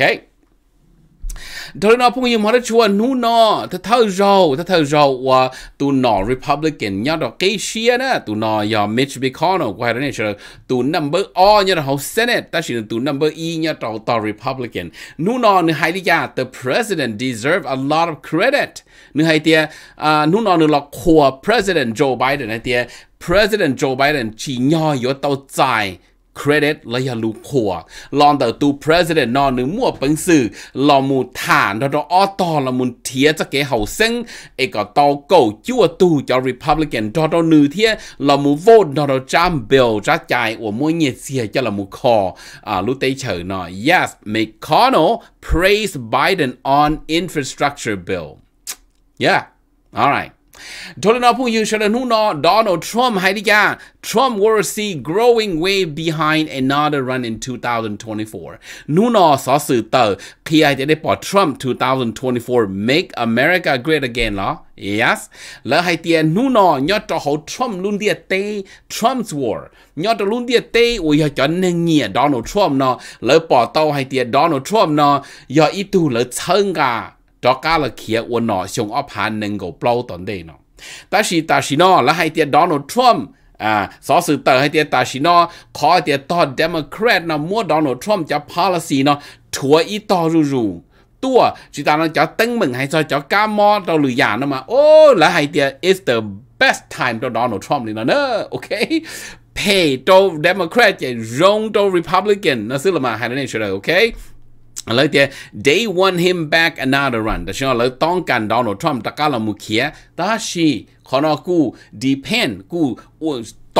S1: thôi nó cũng yếm mà chua nu nó thật thâu rau thật thâu rau và tụ nó republican nhớ đó cái xia nè tụ nó giờ Mitch McConnell qua đó này chờ tụ number o nhà đó hậu senate ta chỉ là tụ number e nhớ đó tụ republican nu nó nữa hay đi ra the president deserve a lot of credit nữa hay tia nu à, nó nữa là của president Joe Biden này tiếc, president Joe Biden chỉ nhỏ yếu tàu tài credit ลยาลูขัวลอนแต่ตู president นอนหนึ่งมั่วปังสื่อลอมูฐานเราต้องอ้อต่อลอมุนเทียจะเกเห่าเซ้งเอกตอเก่าจั่วตูจะ republican เราต้องนือเทียลอมูโหวตเราต้องจำเบลจะจ่ายอวมวยเงียเสียจะลอมูคออ่าลูเตเฉยหน่อย yes McConnell praised Biden on infrastructure bill yeah all right Thôi nó phụ yêu sẽ là nó Donald Trump hay đi cha Trump will see growing way behind another run in 2024. Nú nó sở sự tờ khi ai để bỏ Trump 2024 make America great again lo. Yes. Lỡ hay tiền nú nó nhớ cho hậu Trump luôn địa tê Trump's war. Nhớ cho luôn địa tê ui giờ cho nên Donald Trump nó lỡ bỏ tàu hay tiền Donald Trump nó giờ ít tu lỡ chân cả cho cả là kia quân nó xong ấp hàn nâng cầu bao tận đây nó ta sĩ ta sĩ nó là hai tiền Donald Trump à sở sự tờ hai tiền ta sĩ nó khó tiền to Democrat nó mua Donald Trump cho policy nó chúa ít to rù rù tua chỉ ta nó cho tưng mừng hay cho cho cá mò đâu lười giả nó mà ô là hai tiền is the best time cho Donald Trump này nó nữa ok pay cho Democrat chạy rong cho Republican nó xưa là mà hai đứa này sửa rồi ok แล้วเดี๋ยว they want him back another run แต่ฉันเราต้องการโดนัลด์ทรัมป์ตะกาลมุขียแต่ชีขอนกู depend กู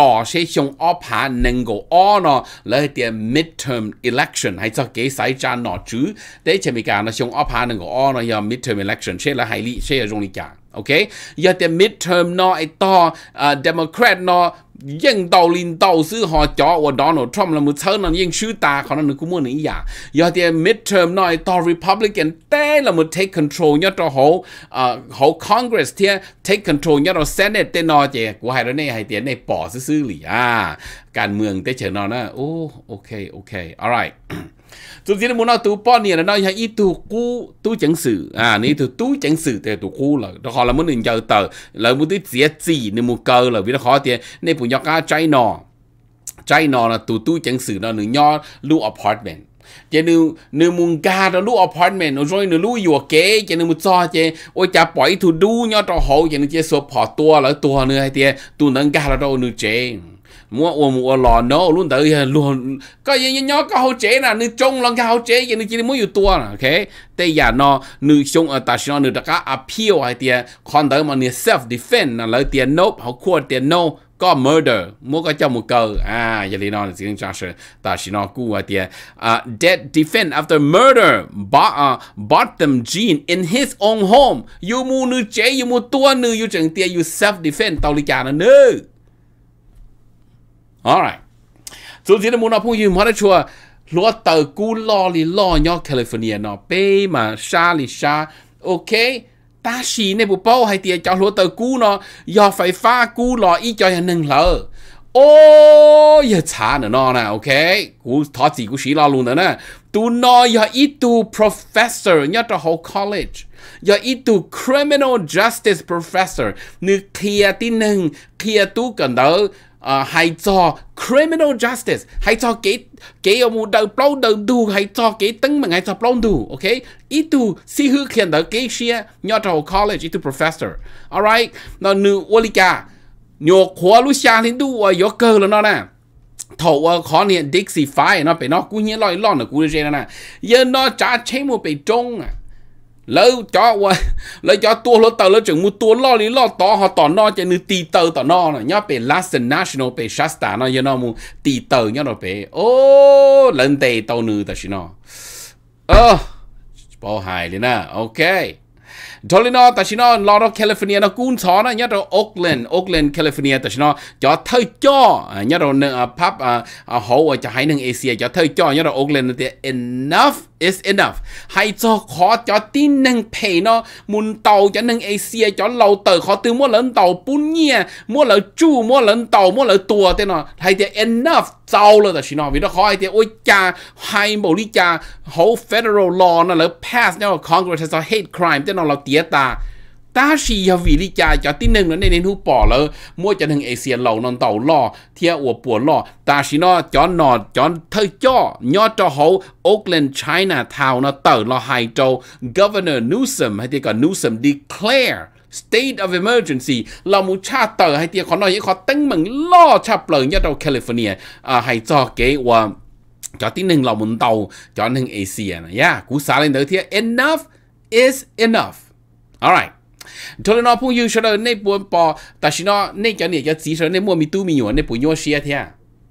S1: ต่อเชชงอภาหนึ่งก็อ้อเนาะเลยเดีย midterm election ให้สักเกสายจานหนอจื้อได้จะมีการชงอภาหนึ่งก็อ้อเนอยอ midterm election เชื่อและไฮลี่เชื่ตรงนี้จ้าโอเคอย่าแต่ midterm นอไอต่อเดโมแครตนอยังเตาลินเตาซื้อหอจอว่าโดนัลด์ทรัมป์ละมือเชิญนั่นยังชื่อตาเขานั่นคือมั่วหนึ่งอย่างอย่าแต่ midterm นอไอต่อร e พับลิกันแต่ละมือเทคคอนโทรลยอดต่อเขาเอ่เขา c o n g r e s เทียเทคคอนโทรลยอดต่อเซ n a t เแต่นอเจกูให้แเ้วในให้เตียนในป่อซื้อหรี่อ่าการเมืองเต่เฉยนอนะโอ้โอเค โอเคอ l r i g h 总之你冇那赌半年了，那一下一赌股赌整事啊，你赌赌整事就赌股了，都好了冇人就到，嚟冇啲自己你冇够了，为了好啲，你不要加债喏，债喏啦，赌赌整事啦，你要租 apartment。จะนึนึมุงกาตลูอพาร์ตเมนต์รอยนึลูอยู่เก๋จะนึมุจอเจโอจะปล่อยถูดูยอดต่อหูจะนึเจสวพอตัวแล้วตัวเนื้อเตียตัวนังกาแล้วตัวนึเจ mua ô mua lò nó luôn tới luôn có gì nhỏ có hậu chế nè, nữ trông lòng cái hậu chế vậy nữ chỉ muốn yêu tua nè ok tây giả nó nữ trông ở ta nó nữ đã có appeal hay tiền còn tới mà nữ self defense là lấy tiền nope họ cua tiền no có murder mua có cho một cờ à giờ thì nó là tiếng trang sử ta chỉ nó cua hay tiền dead defend after murder bought uh, bought gene in his own home you mua nữ chế you mua tua nữ you chẳng tiền you self defense tao lý trả nó Alright. Dù giờ là muốn nó phong yêu mà chùa lúa tờ cú lo li lo nhóc California nó bê mà xa li xa. Ok. Ta xì nè bố bao hay tiệt cho lúa tờ cú nó do phải pha cú lo ý cho hình nâng lỡ. Ô, giờ chả nữa nó nè, ok. Cú thọ gì cú xí lo luôn nữa nè. Tu nó giờ ít tu professor nhớ cho học college. Giờ ít criminal justice professor. Nữ kia tí nâng, kia tu cần đỡ à ờ, hãy cho criminal justice hãy cho cái cái ông đầu bao đầu đủ hãy cho cái tính mà hãy cho bao đủ ok ít tu si hư khiển đỡ cái xe nhỏ trâu college ít tu professor alright nó nữ olika nhỏ khóa lúc xa thì tu ở yếu cơ là nó nè thầu khó niệm dixie fire nó bị nó cũng như lo lo nó cũng như thế nè giờ nó trả chế một bị trông à lỡ cho qua lỡ cho tua lỡ tờ lỡ chừng mua tua lo lý lo to họ tỏ no cho nên tì tờ tỏ no là nhá về lesson national về shasta nó như nó mu tì tờ nhá nó về ô lần tề tàu nữ ta chỉ nó ờ bỏ hài đi nè à, ok đó là nó ta chỉ nó lo đó California nó cũng thọ nó nhá đó Oakland Oakland California ta chỉ nó cho à, à, thơi cho nhớ rồi pub họ ở cho hai nước Asia cho thơi cho nhá đó Oakland thì enough is enough hay cho khó cho tin nâng pay nó muốn tàu cho nâng Asia cho lâu tờ khó từ mua lần tàu bún nhia mua lần chu mua lần tàu mua lần tua thế nó hay thì enough tàu là chỉ nó vì nó khó hay thì ôi cha hay bộ lý cha whole federal law nó là pass nhau Congress là hate crime thế nó là tía ta ta si ya vi li cha cho tin nâng nó nên hu bỏ lỡ mua cho thằng Asia lầu non tàu lò thia ủa bùa lò ta si nó cho nọ cho thơ cho nhó cho hậu Auckland China Town nó tờ lò hai châu Governor Newsom hay thì còn Newsom declare state of emergency cha cha tờ, hay nói bờ California, à, cái, là Tàu, thằng Yeah, เรามูชาเตอร์ให้เตียขอหน่อยขอตั้งมึงล่อชาเปลืองยอดเราแคลิฟอร์เนียอ่าให้จอเกว่าจอที่หนึ่งเรามุนเตาจอหนึ่งเอเชียนะย่ากูสาเลยเดอเทีย enough is enough alright ทลนอพุ่งยูชดในปวนปอแต่ชินอในจันเนี่ยยัดสีชดในมัวมีตู้มีอยู่ในปุ่นโยเชียเทีย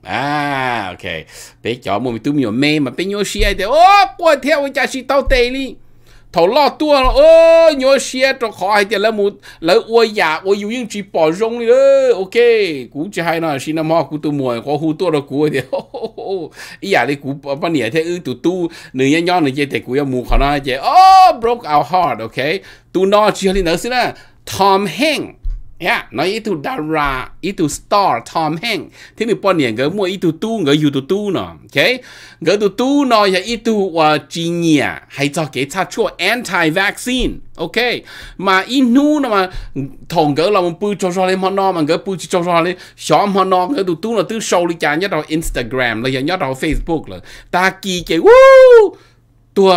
S1: อ่าโอเคไปจ่อมัวมีตู้มีอยู่เมย์มันเป็นโยเชียเดียวโอ้ปวดเทียวจะชิเต้าเตลี่头落多了哦，你要写着考还点了么？来我呀，我有用去包容了，OK，估计还那是那么古都么，我好多了古的，哎呀，你古把你睇呃都都，你一样你也得古要么可能也哦，broke our heart，OK，都那只你那是呢，Tom Hanks。Ya, yeah, no itu dara, itu star Tom Hanks. Thế thì bọn nhỉ gỡ mua itu tu, người you tu tu nó. Okay? người tu tu nó ya itu wa jinia, hay cho cái ta chua anti-vaccine. Okay? Mà nu nọ mà thằng người làm một bư cho cho lên mà nó mà người bư cho cho lên, xóm mà nó người tu tu nó tư sâu lý chả nhất đầu Instagram, là nhất đầu Facebook rồi Ta kỳ cái, woo! ตัว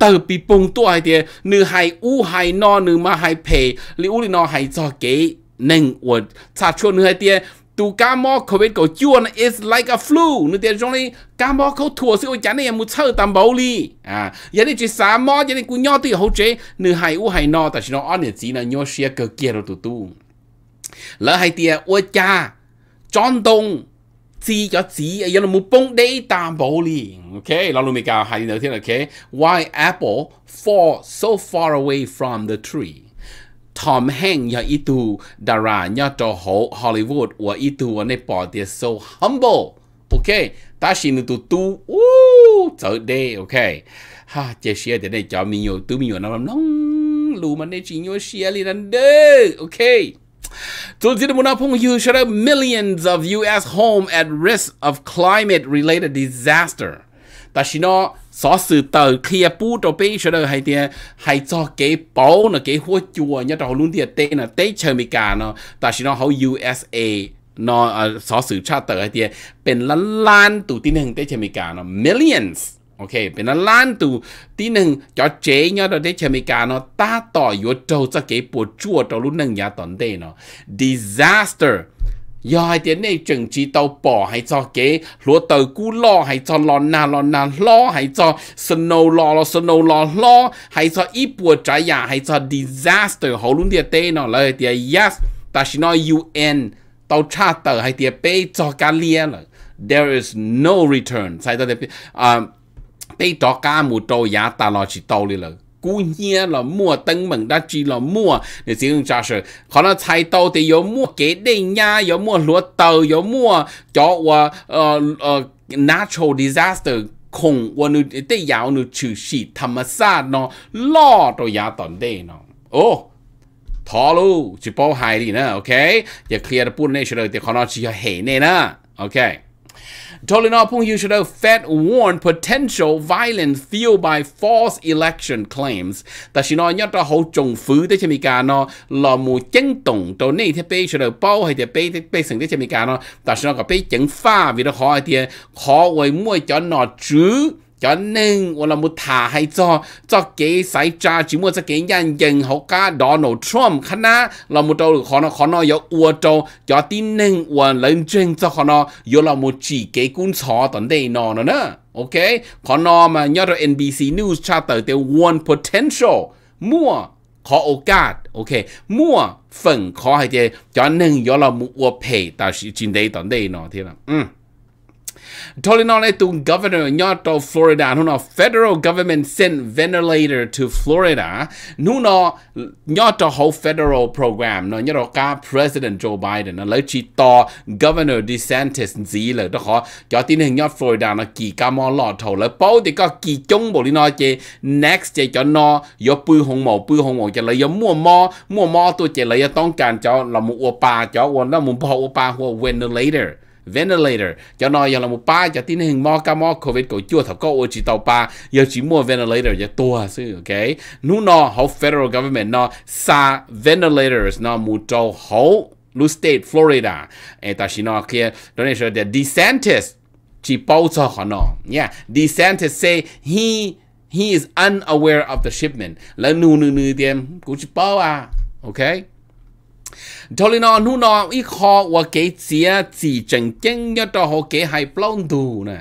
S1: เติบปีปงตัวไอเดียนือไฮอู้ไฮนอนือมาไฮเพย์ลิอูลินอไฮจอเกหนึ่งอวดชาชวนนือไอเดียตูกามอโควิดก็จวน is like a flu นึกเดียจงเลยกามอเขาถั่วซิโอจันเนี่ยมุเชอร์ตามเบาลีอ่ายันนี่จีสามมอยันนี่กูย่อตีเขาเจนือไฮอู้ไฮนอแต่ชินออันเนี่ยจีน่ะย่อเชียเกเกียรตุตูแล้วไฮเดียอวดจ้าจอนดง知咗指有冇崩 data 冇連，OK？老路未教係有天 OK？Why apple fall so far away from the tree？Tom Hanks ya itu daranya to Hollywood wa itu wa ne body so humble. Okay, ta xin tu tu u trở đi okay. Ha, chế xe để này cho mình nhiều, tu mình nhiều mà này chỉ nhiều xe liền ăn Tulsi Munapung Yushara, millions of U.S. home at risk of climate-related disaster. Ta chỉ nó xó sự tờ kia bú trò pe cho đời hai tiền hai cho cái bó nó cái hua chùa nhá trò luôn tiền tên là tế chờ mì cả nó ta chỉ nó hậu USA nó xó sự cha tờ hai tiền bên lan lan tụ tin hình tế chờ nó millions ok bên nó lan tu tí nưng cho chế nhau đó để chơi mấy ta tỏ yếu trâu cho cái bộ chua trâu lúc nâng nhà tận đây nó disaster giờ hai tiếng này chuẩn chỉ bỏ hay cho cái lúa tàu cú lo hay cho lo na lo na lo hay cho snow lo snow lo lo hay cho ít bùa trái nhà hay cho disaster hầu luôn địa tê nó lời tiếng yes ta chỉ nói UN tàu cha tờ hay tiếng bê cho cá lia là there is no return sai ta um, tây trọ cả mùa trôi giá ta lo chỉ tàu đi rồi cú nhia là mua tân mừng đã chỉ là mua để sử dụng cho sự họ nó thay tàu thì có mua kế đây nha có mua lúa tàu có mua cho qua, uh uh natural disaster khủng, và nó, để giàu nó trừ sĩ tham sát nó lo cho giá tận đây nó ô thọ luôn chỉ bảo hại đi nữa ok giờ clear được bún này rồi thì họ nó chỉ hệ này nữa ok Tolinol.Youshido Fed warned potential violence fueled by false election claims. Tại sao nó nhớ hậu trùng phứ cho chemi cả nó là một chân tổng tổ này thì bây giờ bao hay thì bây bây sinh cho chemi cả nó. Tại sao nó có bây chứng phá vì nó khó thì khó với mua cho nó chứ cho nên 我諗冇太係做做幾使揸住冇只幾人認好家 Donald Trump 看啦，諗冇到可能可能有烏到，有啲人我認真做可能有諗冇自己觀察等地嗱嗱呢，OK？可能嘛，有到 NBC News chapter 嘅 One Potential 冇可โอกาส OK มั่วฝนขอให้เจจอหนึ่งยอเรามัวเพแต่สิจินได้ตอนได้นอที่ละอืม Tolinon est un gouverneur de Florida. Nuno federal government sent ventilator to Florida. Nuno nyato whole federal program. No nyato ka President Joe Biden. No lấy chi to governor DeSantis gì là đó khó. Cho tin hình nyato Florida nó kỳ ca mò lọ thầu lấy bao thì có kỳ chung bộ lý nó chê. Next chê cho nó yo pư hồng mò pư hồng mò chê lấy yo mua mò mua mò tôi chê lấy yo tông càn cho là một opa, bà cho ô nó một bộ ô bà hoặc ventilator ventilator cho nó giờ là một ba cho tin hình mò ca mò covid của chưa thập có ô chỉ tàu ba giờ chỉ mua ventilator giờ tua sư ok nu nó hậu federal government nó sa ventilators nó mua tàu hậu lu state florida e ta chỉ nó kia đó này là DeSantis chỉ bao cho họ nó yeah DeSantis say he he is unaware of the shipment là nu nu nu tiêm cũng chỉ bao à ok? cho nên nu nó ít khó và cái gì chỉ chân kinh nhất họ cái hay blond nè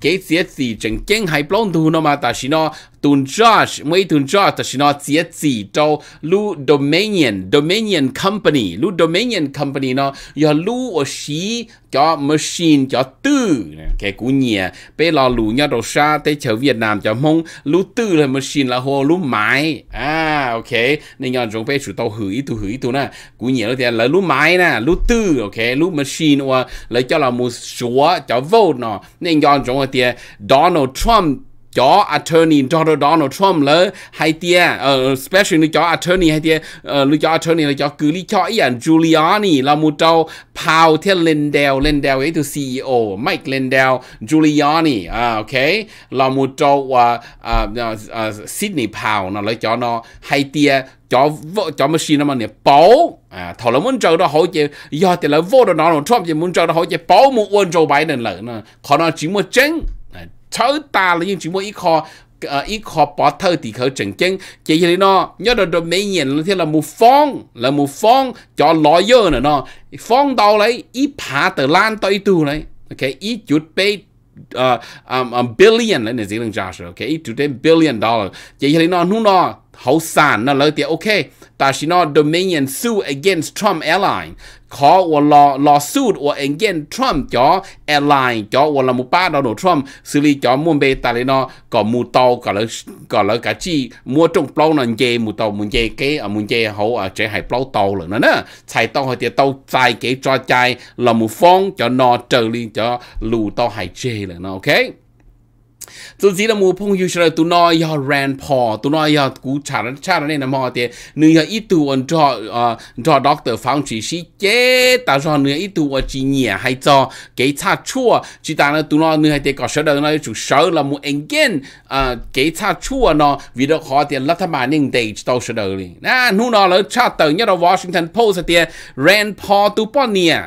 S1: cái gì chỉ chân kinh hay blond nó mà ta chỉ nó tun George mấy tun George ta xin nó chia chỉ cho lu Dominion Dominion Company lu Dominion Company nó giờ lu ở xí cho machine cho tư cái cú nhẹ bây lò lu nhà đầu xa tới chở Việt Nam cho mong lu tư là machine là hồ lu máy à ok nên nhon chúng bây chủ tàu hửi tu hửi tu nè cú nhẹ nó thì là lu máy nè lu tư ok lu machine hoặc là cho là một số cho vote nè nên nhon chúng thì Donald Trump cho attorney Donald Trump lỡ hay tia uh, ờ, special nó cho attorney hay tia uh, nó cho attorney là cho cứ lý cho Ian Giuliani là một trâu Paul theo Lindell Lindell ấy từ CEO Mike Lindell Giuliani uh, ok là một trâu uh, à, uh, à, uh, uh, Sydney Powell nó lấy cho nó hay tia cho vợ cho machine mà nè bảo, à thầu là muốn chơi đó hỗ trợ do thì là vô đó nó Trump thì muốn chơi đó hỗ trợ bố muốn quân Joe Biden lỡ nè còn nó chỉ muốn tránh cháu ta là những chuyện mỗi ít khó ờ ít khó bỏ thơ thì khởi trần chân chỉ như thế nó nhớ đồ được mấy nhìn là thế là một phong là một phong cho lo dơ nữa nó phong đầu lấy ít phá tờ lan tới tu ờ, này ok ít chút bê uh, billion um, billion lên gì lần trả rồi ok ít chút billion dollar chỉ như thế nó nu nó hậu sản nó lợi tiền ok ta chỉ nó Dominion sue against Trump airline khó của lò lò suit của anh gen Trump cho airline cho của là một ba Donald Trump xử lý cho muốn bê ta nó có mù tàu có lỡ có lỡ cả chi mua trong plau nó chê mù tàu muốn chê cái ở muốn chê hậu ở à, chế hải plau tàu rồi nó nè chạy tàu hay tiệt tàu chạy cái cho chạy là một phong cho nó trở lên cho lù tàu hải chê rồi nó ok so chỉ là mua phong yêu chơi tụi nó ya Rand Paul tụi nó ya cú chả nó chả nó nên là mò tiền nửa ya ít tụ on cho cho doctor phang chỉ sĩ chế ta cho nửa ít tụ ở chỉ nhẹ hay cho cái cha chua chỉ ta nó tụi nó nửa tiền có sợ đâu nó chủ sợ là mua engin ờ, cái cha chua nó vì đó khó tiền lát mà nên để tao sợ đâu đi na nu nó là cha tờ nhất là Washington Post tiền Rand Paul tụi bọn nè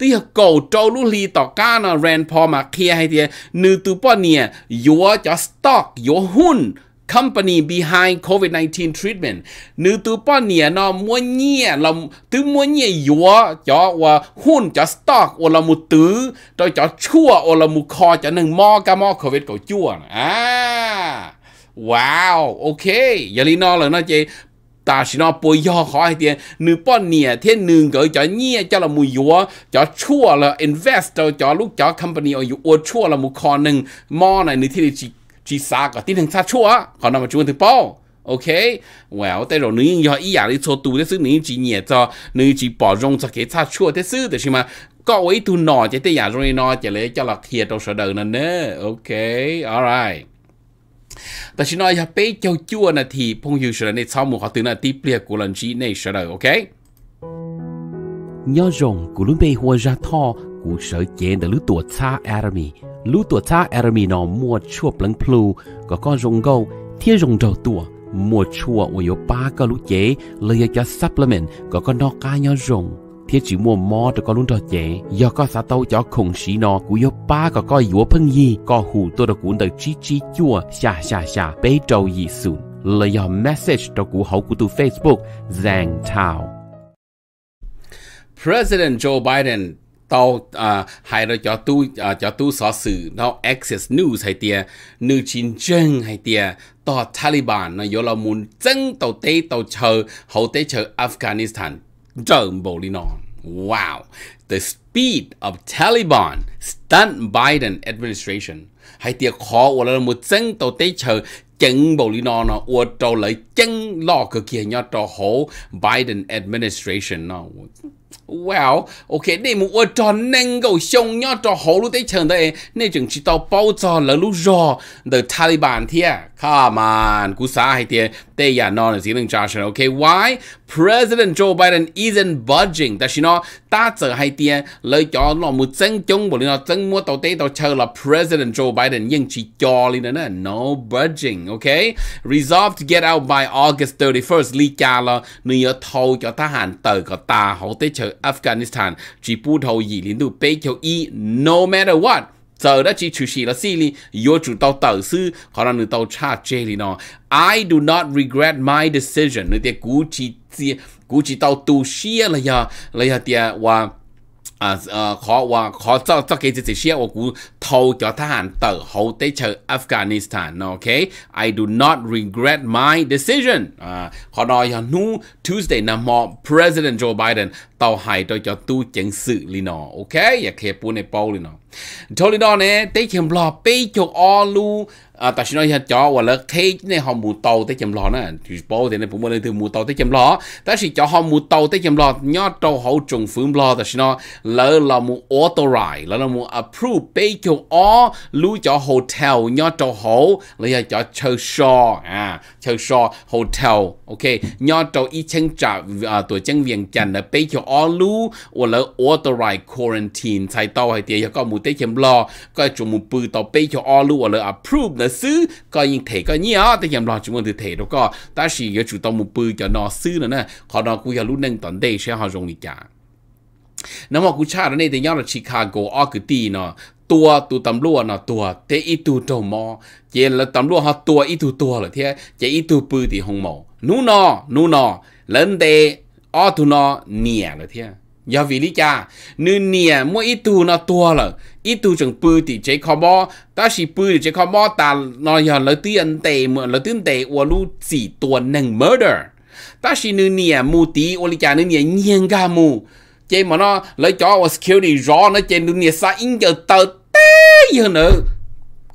S1: tí cầu trâu lũ lì tỏ cá nó Rand Paul kia hay thì nữ tụ bỏ nè your cho stock your hun company behind COVID-19 treatment nữ tụ bỏ nè nó mua nhẹ là tứ mua nhẹ your cho và hun cho stock và là một tứ rồi cho chua và là một kho cho nâng mò cả mò COVID cầu chua à wow ok giờ nó là nó chị ตาชินอปวยย่อขอให้เตียนหนือป้อนเนี่ยเที่ยนึ่งเกิดจะเงี้ยเจ้าละมุยัวจะชั่วละอินเวสต์จะลูกจะคัมปานีอยู่อวดชั่วละมุคอหนึ่งมอหน่อยนือที่ดีจีซากับที่หนึ่งซาชั่วขอนำมาจุนถึงป้อโอเคแหววแต่เราหนึ่งยังออีอย่างที่โชตูได้ซื้อหนึ่งจีเนียจอหนึ่งจีปอรงจะเกิดชาชั่วได้ซื้อแต่ใช่ไหมก็ไว้ตูนอจะได้อย่างรงนอจะเลยจะหลักเฮียตัวเสดอนั่นเน้อโอเคอะไรแต่ฉันอยากไปเจ้าจั่วนาทีพงยูชระในเช้าหมู่เขาตื่นนาทีเปลี่ยกุลันชีในชระโอเคย่อจงกุลุนไปหัวจัท่อกูเสยเจนแต่รู้ตัวชาแอรมีรู้ตัวชาแอรมีนอมัวชั่วปลังพลูก็ก็จงเกาเที่ยจงเจ้าตัวมัวชั่วอวยป้าก็รู้เจเลยจะซัพพลิเมนต์ก็ก็นอกกายย่อจง thiết chỉ mua mò cho có luôn trò chế do có xã tàu cho khủng sĩ nó cú yếu ba có coi yếu phân gì có hủ tôi đã cuốn được chi chi chua xà xà xà bế trâu gì sùn là do message cho cú hậu của tu Facebook Zhang Tao. President Joe Biden tao à hay là cho tu à cho tu sở sự nó access news hay tia nữ chiến tranh hay tia to Taliban nó yếu là muốn chân tàu tê tàu chờ hậu tê chờ Afghanistan Trời bồ nó. Wow. The speed of Taliban stunned Biden administration. Hay tiệt khó của là một chân tàu tế chờ chân bầu lý nó nó ua trâu lấy chân lo cơ kia nhá trò hổ Biden administration nó Wow, ok, đây một ua trò nâng gầu xông nhá trò hổ lúc tới chân đây Nên chừng chỉ tao bao trò lỡ lúc rò The Taliban thia à. Come on, cú xa hay thia Tê giả nó là gì đừng trả ok, why? President Joe Biden isn't budging là, một chờ President Joe Biden chỉ cho no budging, okay? budging，OK？Resolved、okay? to get out by August 31st chờ Afghanistan chỉ gì 住不頭二年都俾佢 E no matter what。giờ đó chỉ chú sĩ là xí li yo chú tàu tàu sư họ là nữ tàu cha chê li nó I do not regret my decision nữ tiệt cú chỉ cú chỉ tàu tu xia là ya là ya tiệt và à à khó và khó cho cho cái gì xia và cú thâu cho thà hàn tờ hậu tế chờ Afghanistan ok I do not regret my decision à họ nói ya nu Tuesday nằm mò President Joe Biden tàu hại cho cho tu chính sự li nó ok ya khe pu này bao li nó thôi đó nè tế chèm lò bê cho o lu à, ta xin nói cho hoặc là thế này họ mù tàu tế chèm lò nè thì bố thì này cũng mới từ mù tàu tế chèm lò ta chỉ cho họ mù tàu tế chèm lò nhớ trâu hậu trùng phương lò ta xin nói lỡ là mù authorize lỡ là mù approve bê cho o lu cho hotel nhớ trâu hậu là cho chơi show à hotel ok nhớ trâu ít chân trả à, tuổi chân viền chân là bê cho o lu hoặc là quarantine sai tàu hay tiền có mù tế chém lo coi chúng mình bự tàu bê cho all luôn là approve nữa xứ coi những thể coi nhỉ tế chém lo chúng mình thì thể đâu có ta chỉ có chủ tàu một bự cho nó xứ nữa nè họ nó cũng giờ lúc nâng toàn đây sẽ họ dùng đi cả nó mà cũng cha đó này thì nhau là Chicago ở cái tí nó tua tu tầm lúa nó tua tế ít tu mò chỉ là tầm lúa họ tua ít tu tua thế chỉ ít tu bự thì hồng mỏ nú nọ nú nọ lớn tê ở tu nọ nhẹ là thế giờ vì lý cha nư nè mua ít tu nó tua là ít tu chẳng bự thì chế khó bỏ ta chỉ bự thì chế khó bỏ ta nó giờ lấy tiền tệ mà lấy tiền tệ và lu chỉ tua nâng murder ta chỉ nư nè mu tí ô lý cha nữ nè nhiên ga mu chế mà nó lấy chó và security rõ nó chế nư nè sa in giờ tờ tê giờ nữa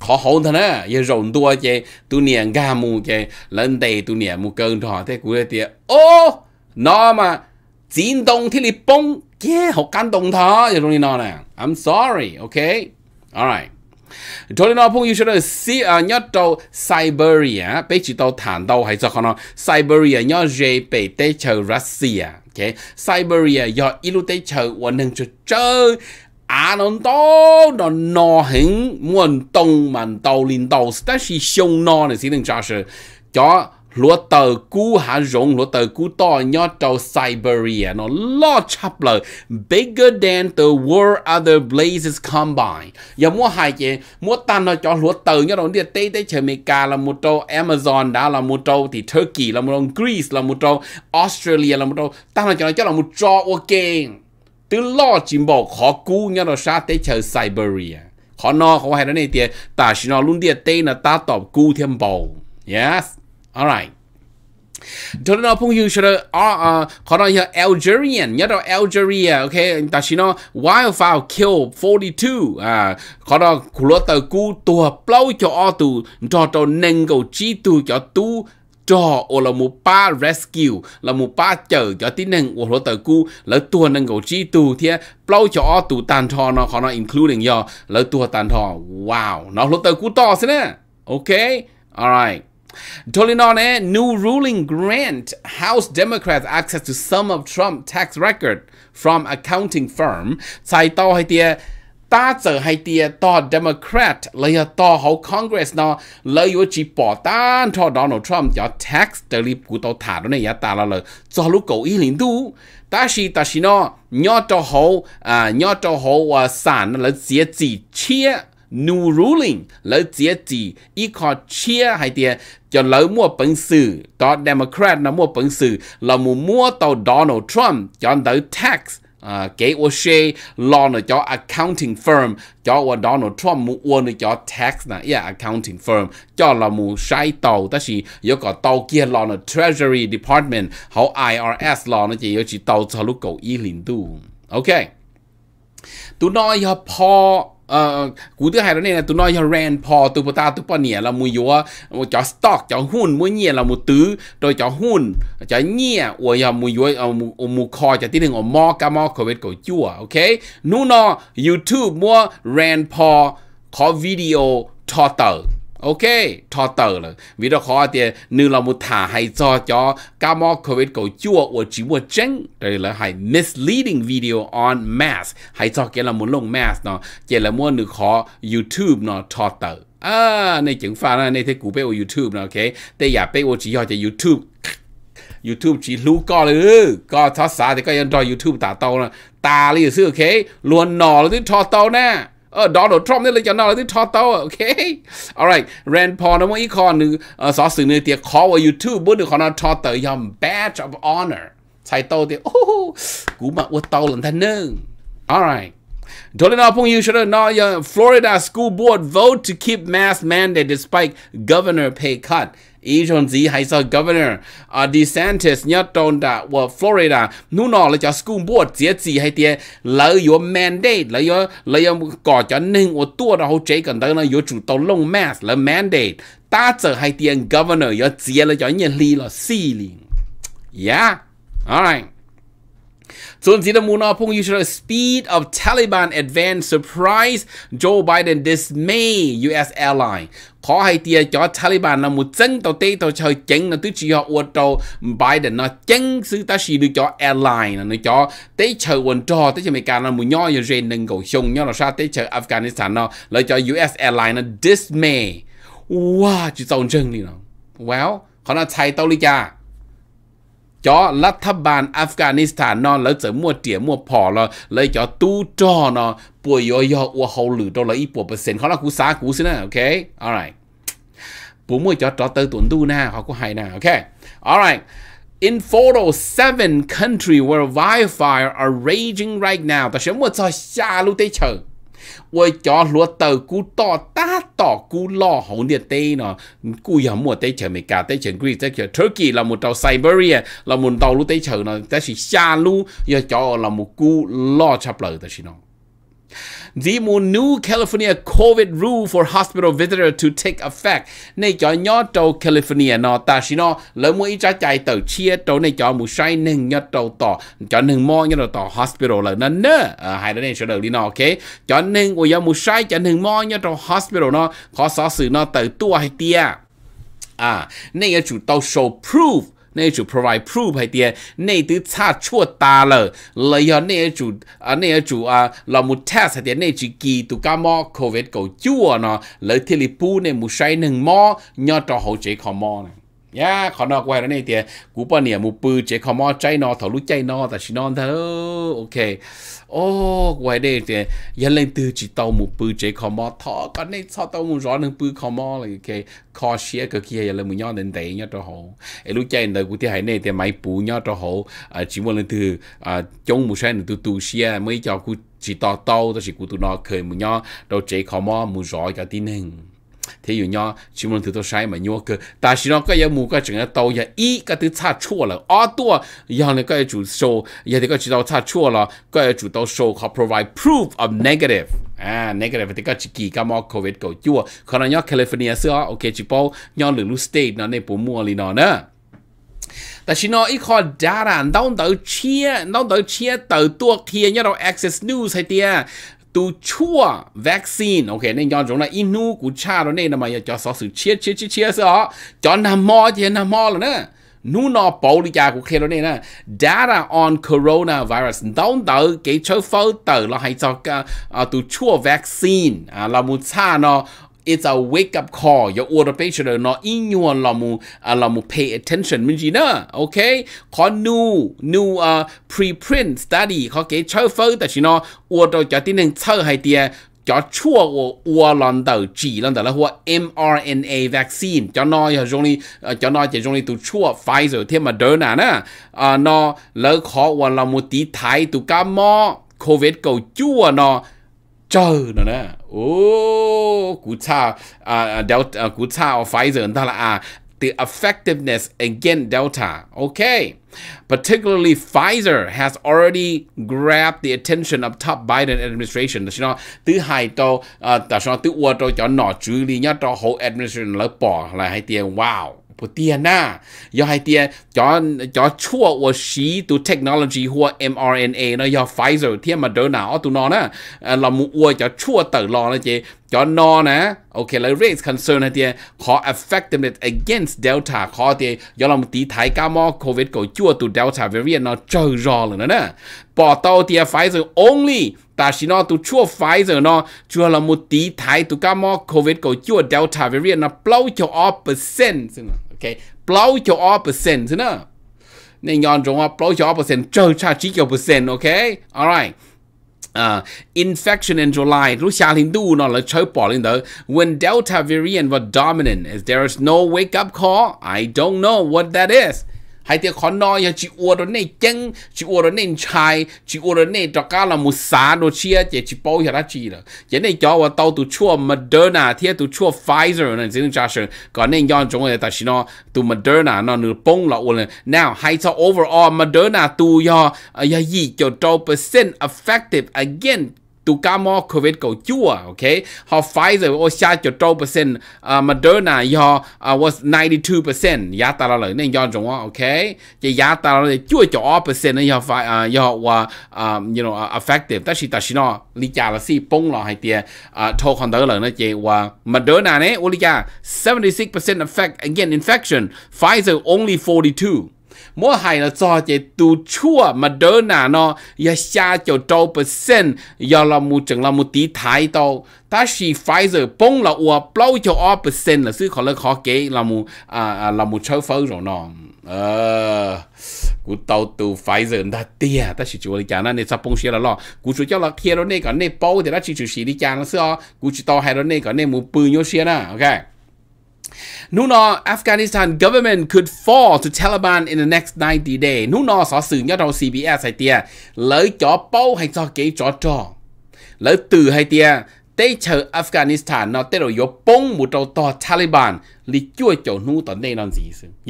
S1: khó hôn thôi á giờ rộn tua chế tu nè ga mu chế lên tệ tu nè mu cơn thọ thế cuối tiệt ô nó mà 展動鐵列崩，耶！學間動它，有種你鬧咧。I'm sorry，OK，all right。昨天我朋友說到西啊，一到 Siberia，被知道談到係就可能 Siberia 要熱被地球 Russia，OK，Siberia 要一路地球我能就走。à nó to nó nó hình muốn tông mà tàu lên tàu ta chỉ xong nó này xin đừng cho sự cho lúa tờ cú hạ rộng lúa tờ cú to nhỏ trâu Siberia nó lo chắp lờ bigger than the world other blazes combined giờ mua hai chị mua tan nó cho lúa tờ nhỏ đó đi tây tây chơi Mỹ là một trâu Amazon đã là một trâu thì Turkey là một trâu Greece là một trâu Australia là một trâu tan nó cho nó cho là một trâu ok từ lo chim bò khó cú nhỏ đó sát tây chơi Siberia khó no khó hay đó này thì ta chỉ nó luôn đi tây là ta tọp cú thêm bầu yes All right. Todano pung yu should uh kono here Algerian yato Algeria okay nói, wildfire kill 42 uh kono kulota ku tua blow cho cho toto nengo chi tu cho tu cho ô là một ba rescue là một ba chờ cho tí năng ô lô tờ cu lỡ tua năng gầu chi tu thì bao cho tụ tàn thò nó khó nó including do lỡ tua tàn thò wow nó lô tờ cu to thế nè ok alright Tolinone, eh? new ruling grant House Democrats access to some of Trump tax record from accounting firm. Sai to hai tia ta giờ hai tia to Democrat lấy to hậu Congress nó lấy yếu chỉ bỏ tan cho Donald Trump cho tax từ li cụ tàu thả đó này ya ta là lời cho lúc cậu ý liền du, ta chỉ ta chỉ nó nhớ cho hậu à nhớ cho hậu à, sản là dễ gì à, chia new ruling chia mua លើជាទីអ៊ីខតជាហើយទៀតចលើមួបឹងស៊ឺត Democrat mua mua tàu Donald Trump ចន់ទៅ tax à, kế cho accounting firm ចោ Donald Trump mua cho tax ណា yeah accounting firm là mua sai tàu, tàu kia ចោលមូឆៃតោតាស៊ីយកកតោគៀឡន Treasury Department ហៅ IRS là chỉ tàu cho OK. Tôi nói ឡនជាយកជីតោចលុកោអ៊ីលីនទូអូខេទូណយផោกูตื้อหายแล้วเนี่ยตัวน้อยแรนพอตัวปตาตัวปอเนี่ยเรามุยัวจะสต็อกจะหุ้นมุ่ยเนี่ยเรามุตื้อโดยจะหุ้นจะเนี่ยอวยามุยัวเอามุคอจะที่หนึ่งของมอกามอโควิดกจั่วโอเคนู่นอ YouTube มั่วแรนพอ ขอวิดีโอทอเตอร์โอเค ทอเตอร์เล่ะวิธีขอเดียนึ่งเรามุท่าให้จอจอการมอโควิดก็จั่วว่าจีว่าจังเดียเราให้ misleading video on mask ให้จอเกล่ยวมุนลงแมส k เนาะเกี่ยวกับมั่วนูขอ YouTube เนาะทอเตอร์ อ่า ในจังฟ้านะในเทกูไปว่า YouTube เนาะโอเค แต่อย่าไปว่าจีย่อจะ YouTube YouTube จีรู้ก็เลย ก็ทอศนสาแต่ก็ยังรอ YouTube ตาโตนะ ตาเลยอซื้อโอเคลวนหน่อหรือทอเตอร์แน่ Donald Trump alright Rand Paul នោះអីខននឹងសោះស្ងនេះទៀត you badge of honor ឆៃតោទៀតអូគូមកអួតតោលន្តានឹង alright Dolina know Florida school board vote to keep mask mandate despite governor pay cut. ý chọn gì hay sao governor à DeSantis nhớ trôn đã ở Florida nu nọ là cho school board chỉ chỉ hay tiê lỡ yếu mandate lỡ yếu lỡ yếu có cho nên ở tua đó hỗ trợ cần đó là yếu chủ tàu lông mask là mandate ta trở hay tiền governor yếu chỉ là cho nhân lý là ceiling, yeah alright Sun Sitamuna Pung Yusra Speed of Taliban Advance Surprise Joe Biden Dismay U.S. Airline khó hay tia cho Taliban là một chân tàu tê tàu chơi chân là tứ chỉ họ uốn Biden nó chân sư ta chỉ được cho airline nó cho tế chơi uốn trò tế chơi là một nhỏ giờ rèn nâng cầu sông nhỏ là sao tế chơi Afghanistan nó lại cho US airline nó dismay wow chỉ tàu chân đi nó wow khó nó chạy tàu đi cha cho รัฐบาลอัฟกานิสถานนอนแล้วจะมั่วเตี๋ยมั่วพอแล้วเลยจะตู้จอนอป่วยยอยออัวเขาหรือตัวละอีปัวเปอร์เซ็นต์เขาละกูสากูสินะโอเค alright ปู่มั่วจะจอเตอร์ตุนดูนะเขาก็ให้นะโอเค alright In photo, seven countries where wildfire are raging right now. Ta sẽ mua cho xa lưu tế chờ. 我叫罗豆古到大到古老红的地呢，古有么地球没搞地球 Greece 地球 Turkey 那么到 Siberia 那么到路地球呢，但是下路要叫那么古老差不多的是呢。Demo new California COVID rule for hospital visitor to take effect. Này cho nhỏ tàu California nó ta xin nó lỡ mua ít chạy tàu chia trâu này cho một sai nâng nhỏ tàu tỏ cho nâng mò nhỏ tàu hospital là nó nơ. À, hai đứa này sẽ đầu đi nó ok. Cho nâng ôi giờ một sai cho nâng mò nhỏ tàu hospital nó có xó sự nó tờ tua hay tia. À, này chủ tàu show proof 那一组 provide proof 的，那都差错大了，了要那一组啊那一组啊，老母 test 的那组机都干么 covid 够久呢？了这里补呢，木晒能么，要到好几个么呢？呀，可能怪了那点，古巴年木不这可么在那头路在那，但是那头 OK，哦，怪那点，原来都知道木不这可么，他跟你操到木软能不可么了，OK，可惜个 kia 原来木样能得呀都好，哎，路在那古天还那点买布呀都好，啊，只不能都啊，中木山都都些，没叫古知道到，但是古都那可木样到这可么木软一点呢。thì dụ nhau chỉ muốn thử tôi sai mà nhau cơ ta chỉ nó cái mù cái chừng là tàu giờ ý cái thứ sai chua là ở tua giờ này cái chủ số giờ thì cái chỉ đầu sai chua là cái chủ đầu số họ provide proof of negative à negative thì cái chỉ kỳ cái mò covid cầu chua còn là nhau California xưa ok chỉ bao nhau lửa lũ state nó này bố mua lì nó nữa แต่ชิโนอีคอดารันต้องเตอเชียต้องเตอเชียเตอตัวเคียเนี่ยเรา access news ให้เตีย tu chua vaccine ok nên do chúng là inu của cha đó nên là mà cho số sự chia chia chia chia sợ cho nam mo thì nam mo rồi nè, nu nó bảo đi cha của kia đó nên là data on coronavirus đóng tới cái chỗ phơi tới là hay cho à, à, tu chua vaccine à là muốn cha nó it's a wake up call your order patient nó in your là mu uh, là mu pay attention mình gì nữa ok có new new uh, pre-print study có cái chơi phơi tại chỉ nó order cho tin nên chơi hay tiền cho chua của ua lần đầu chỉ lần đầu là hoa mRNA vaccine cho nó giờ trong đi cho nó chỉ trong đi tụ chua Pfizer thêm mà đỡ nè nè nó lỡ khó ua là một tí thái tụ cá mò covid cầu chua nó chờ nữa nè ô cú cha à đeo à, à, cú cha ở Pfizer đó là à the effectiveness against Delta. Okay. Particularly Pfizer has already grabbed the attention of top Biden administration. Đó là thứ hai to, à, đó là thứ ua to cho nó chú lý nhất cho whole administration lớp bỏ là hai tiền. Wow. 不电呐，要还电，叫叫错我是读 technology 或 mRNA 呢，要 Pfizer 天嘛得呐，我读哪呢？呃，老母我叫错得了呢，这叫哪呢？OK，来 raise concern 呢点，可 effectiveness against Delta 可的，要老母底台感冒 COVID 个错读 Delta variant 呢，走绕了呢，报道的 Pfizer only。但是呢，都ชั่วไฟเซอร์เนาะชั่วละมุตีไทยตุกามอโควิดก็ชั่วเดลต้าเวรียนนะเปล่าจะออเปอร์เซ็นต์ซึ่ง okay blow your all percent ណានឹងយ៉ាងចង blow your all percent ចើឆាជីក percent okay all right uh, infection in July. When Delta variant was dominant, is there is no wake up call? I don't know what that is. hay thì khó nói giờ chỉ uo rồi này chăng chỉ uo rồi này chai chỉ uo rồi này cho cá là một xã đồ chia chỉ chỉ bao giờ đó chỉ là cái này cho vào tàu tụi chua Moderna thì tụi chua Pfizer này chính là sự còn nên do chúng người ta chỉ nó tụi Moderna nó nửa bông là uo now hay cho overall Moderna tụi do giờ à, gì cho 100% effective again tu camo covid cầu chua ok họ Pfizer ô xa cho trâu percent à, Moderna do à, was 92 percent giá ta là lợi nên do chúng ok chỉ giá ta là chua cho percent à, do do và you know effective. ta chỉ ta chỉ nó lý cha là si bông là hay tiền thâu còn đỡ lợi nó chỉ và Moderna này ô li cha 76 percent affect again infection Pfizer only 42 mỗi hai là do chế tu chua mà đỡ nà nó ya xa cho trâu bờ sen ya là mu chẳng là mu tí thái tàu ta chỉ phải giờ bông là ua bao cho o bờ sen là sư khó là khó kế là mu à à là mu chơi phơi rồi nó ờ cú tàu tu phải giờ ta tia ta chỉ chịu đi nên sao bông xe là lo cú chủ cho là kia đó nên còn nên bao thì ta chỉ chịu xì đi chán là sư cú chỉ tàu hay đó còn nên mu bự nhau xe nè ok Nunor Afghanistan government could fall to Taliban in the next 90 day. Nunor sở sự nhớ đầu CBS hay tia chó bao hay cho kế chó trò. Lỡ từ hay tia chờ Afghanistan nó tế rồi yếu bông một đầu to Taliban lì chua chầu nu tận đây nó gì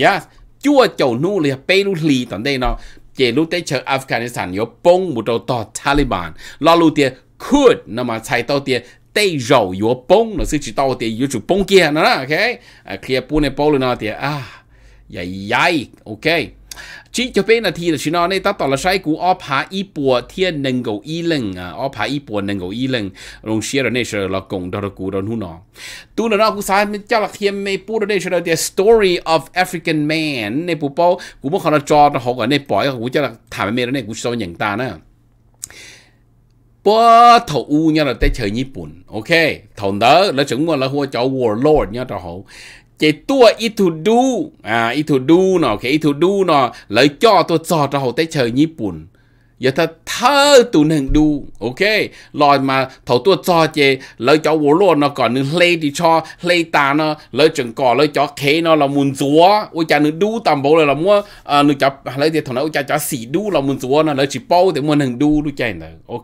S1: Yes, chua chầu nu lì bê lu lì đây nó chế lu tế chờ Afghanistan yếu bông một đầu to Taliban. Lo lu tia could nó mà chạy tàu tia tây rầu yếu bông nó sẽ chỉ tao thì yếu chụp bông kia nữa ok à kia bún này bông nó thì à yai yai ok chỉ cho bên là thì là chỉ nói này ta tỏ là sai cú ốp hạ y bùa thiên nâng cầu y lưng à ốp hạ y bùa nâng cầu y lưng rong xia rồi này sẽ là cùng đó là cú đó nu nó tu nó nó cú sai mình cho là khi mình bù đó đây sẽ là the story of African man này bù bao cú muốn họ là cho nó học ở này bỏ cú cho là thảm mê đó này cú sao nhận ta nữa 波头乌 nha là tới chơi nhật bản ok thằng đó là chúng mà là hoa cháu warlord nha tao tua ít thu đu à ít thu đu nó cái ít thu đu nó lấy cho tôi cho tao hậu tới chơi nhật bản giờ ta thơ tụ nâng đu ok rồi mà thầu tua cho chê lỡ cho vô lô nó còn nâng lê thì cho lê ta nó lỡ chừng cỏ lỡ cho khế nó là muốn rúa ôi cha nâng đu tầm bộ là mua à, cho à, lỡ thì thằng nó ôi cha cho xì đu là muốn rúa nó lỡ chỉ bao thì mua nâng đu đu chê nữa ok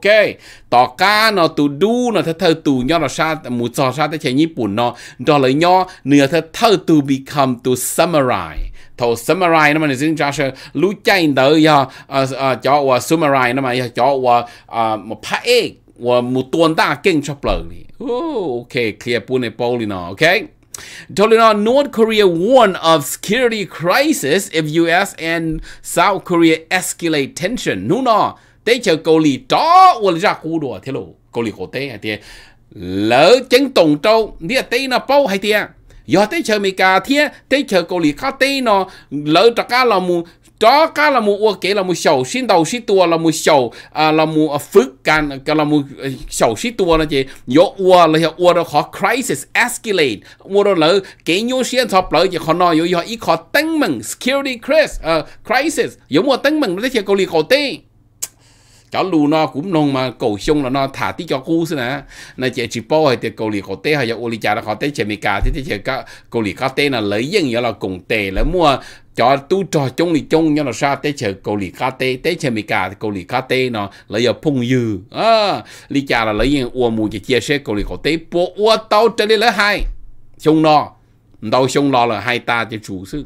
S1: tỏ cá nó tụ đu nó thơ thơ tụ nhau nó sa muốn cho sa tới chê nhật bản nó đó là nhau nửa thơ thơ tụ become to summarize thổ samurai nó mà xin cho sẽ lú chay đỡ ya ờ, ờ, cho và samurai nó mà cho và ờ, một phe và một tuần ta kinh cho bờ đi ok clear bún này bao đi nó ok Tolino, North Korea warned of security crisis if U.S. and South Korea escalate tension. Nuno, they chờ Cầu Lì đó, và ra cú đùa thế lộ. Cầu Lì khổ tế, thì lỡ chấn tổng trâu, thì à, tế nó bao hay tiền do tới chờ mì cà thế tới chờ cô lì cá tê nó lỡ trà cá là mù đó cá là mù mu ok là mù sầu xin đầu xin tua là mù sầu à là mù phức can cái là mù à, sầu xin tua là gì yo ua là yo ua đó khó crisis escalate ua đó lỡ cái nhau xin thọp lỡ chỉ khó nói yo yo ít khó tăng mừng security crisis à, crisis yo mua tăng mừng nó tới chờ cô lì cá tê cháu lù nó cũng nông mà cầu xông là nó thả tí cho cú xí nè nè chè chỉ bao hay thì cầu lì có tê hay ô lì chà nó có tê chị mì cả thì thì chè cả cầu lì có tê là lấy dân giờ là cùng tê là mua cho tu trò chung lì chung nhau là sao tê chờ cầu lì cá tê tê chờ mì cà cầu lì cá tê nó lấy giờ phung dư à lì chà là lấy những uo mù chỉ chia sẻ cầu lì có tê bộ uo tao chơi lấy hai chung nó đâu chung nó là hai ta chỉ chú sư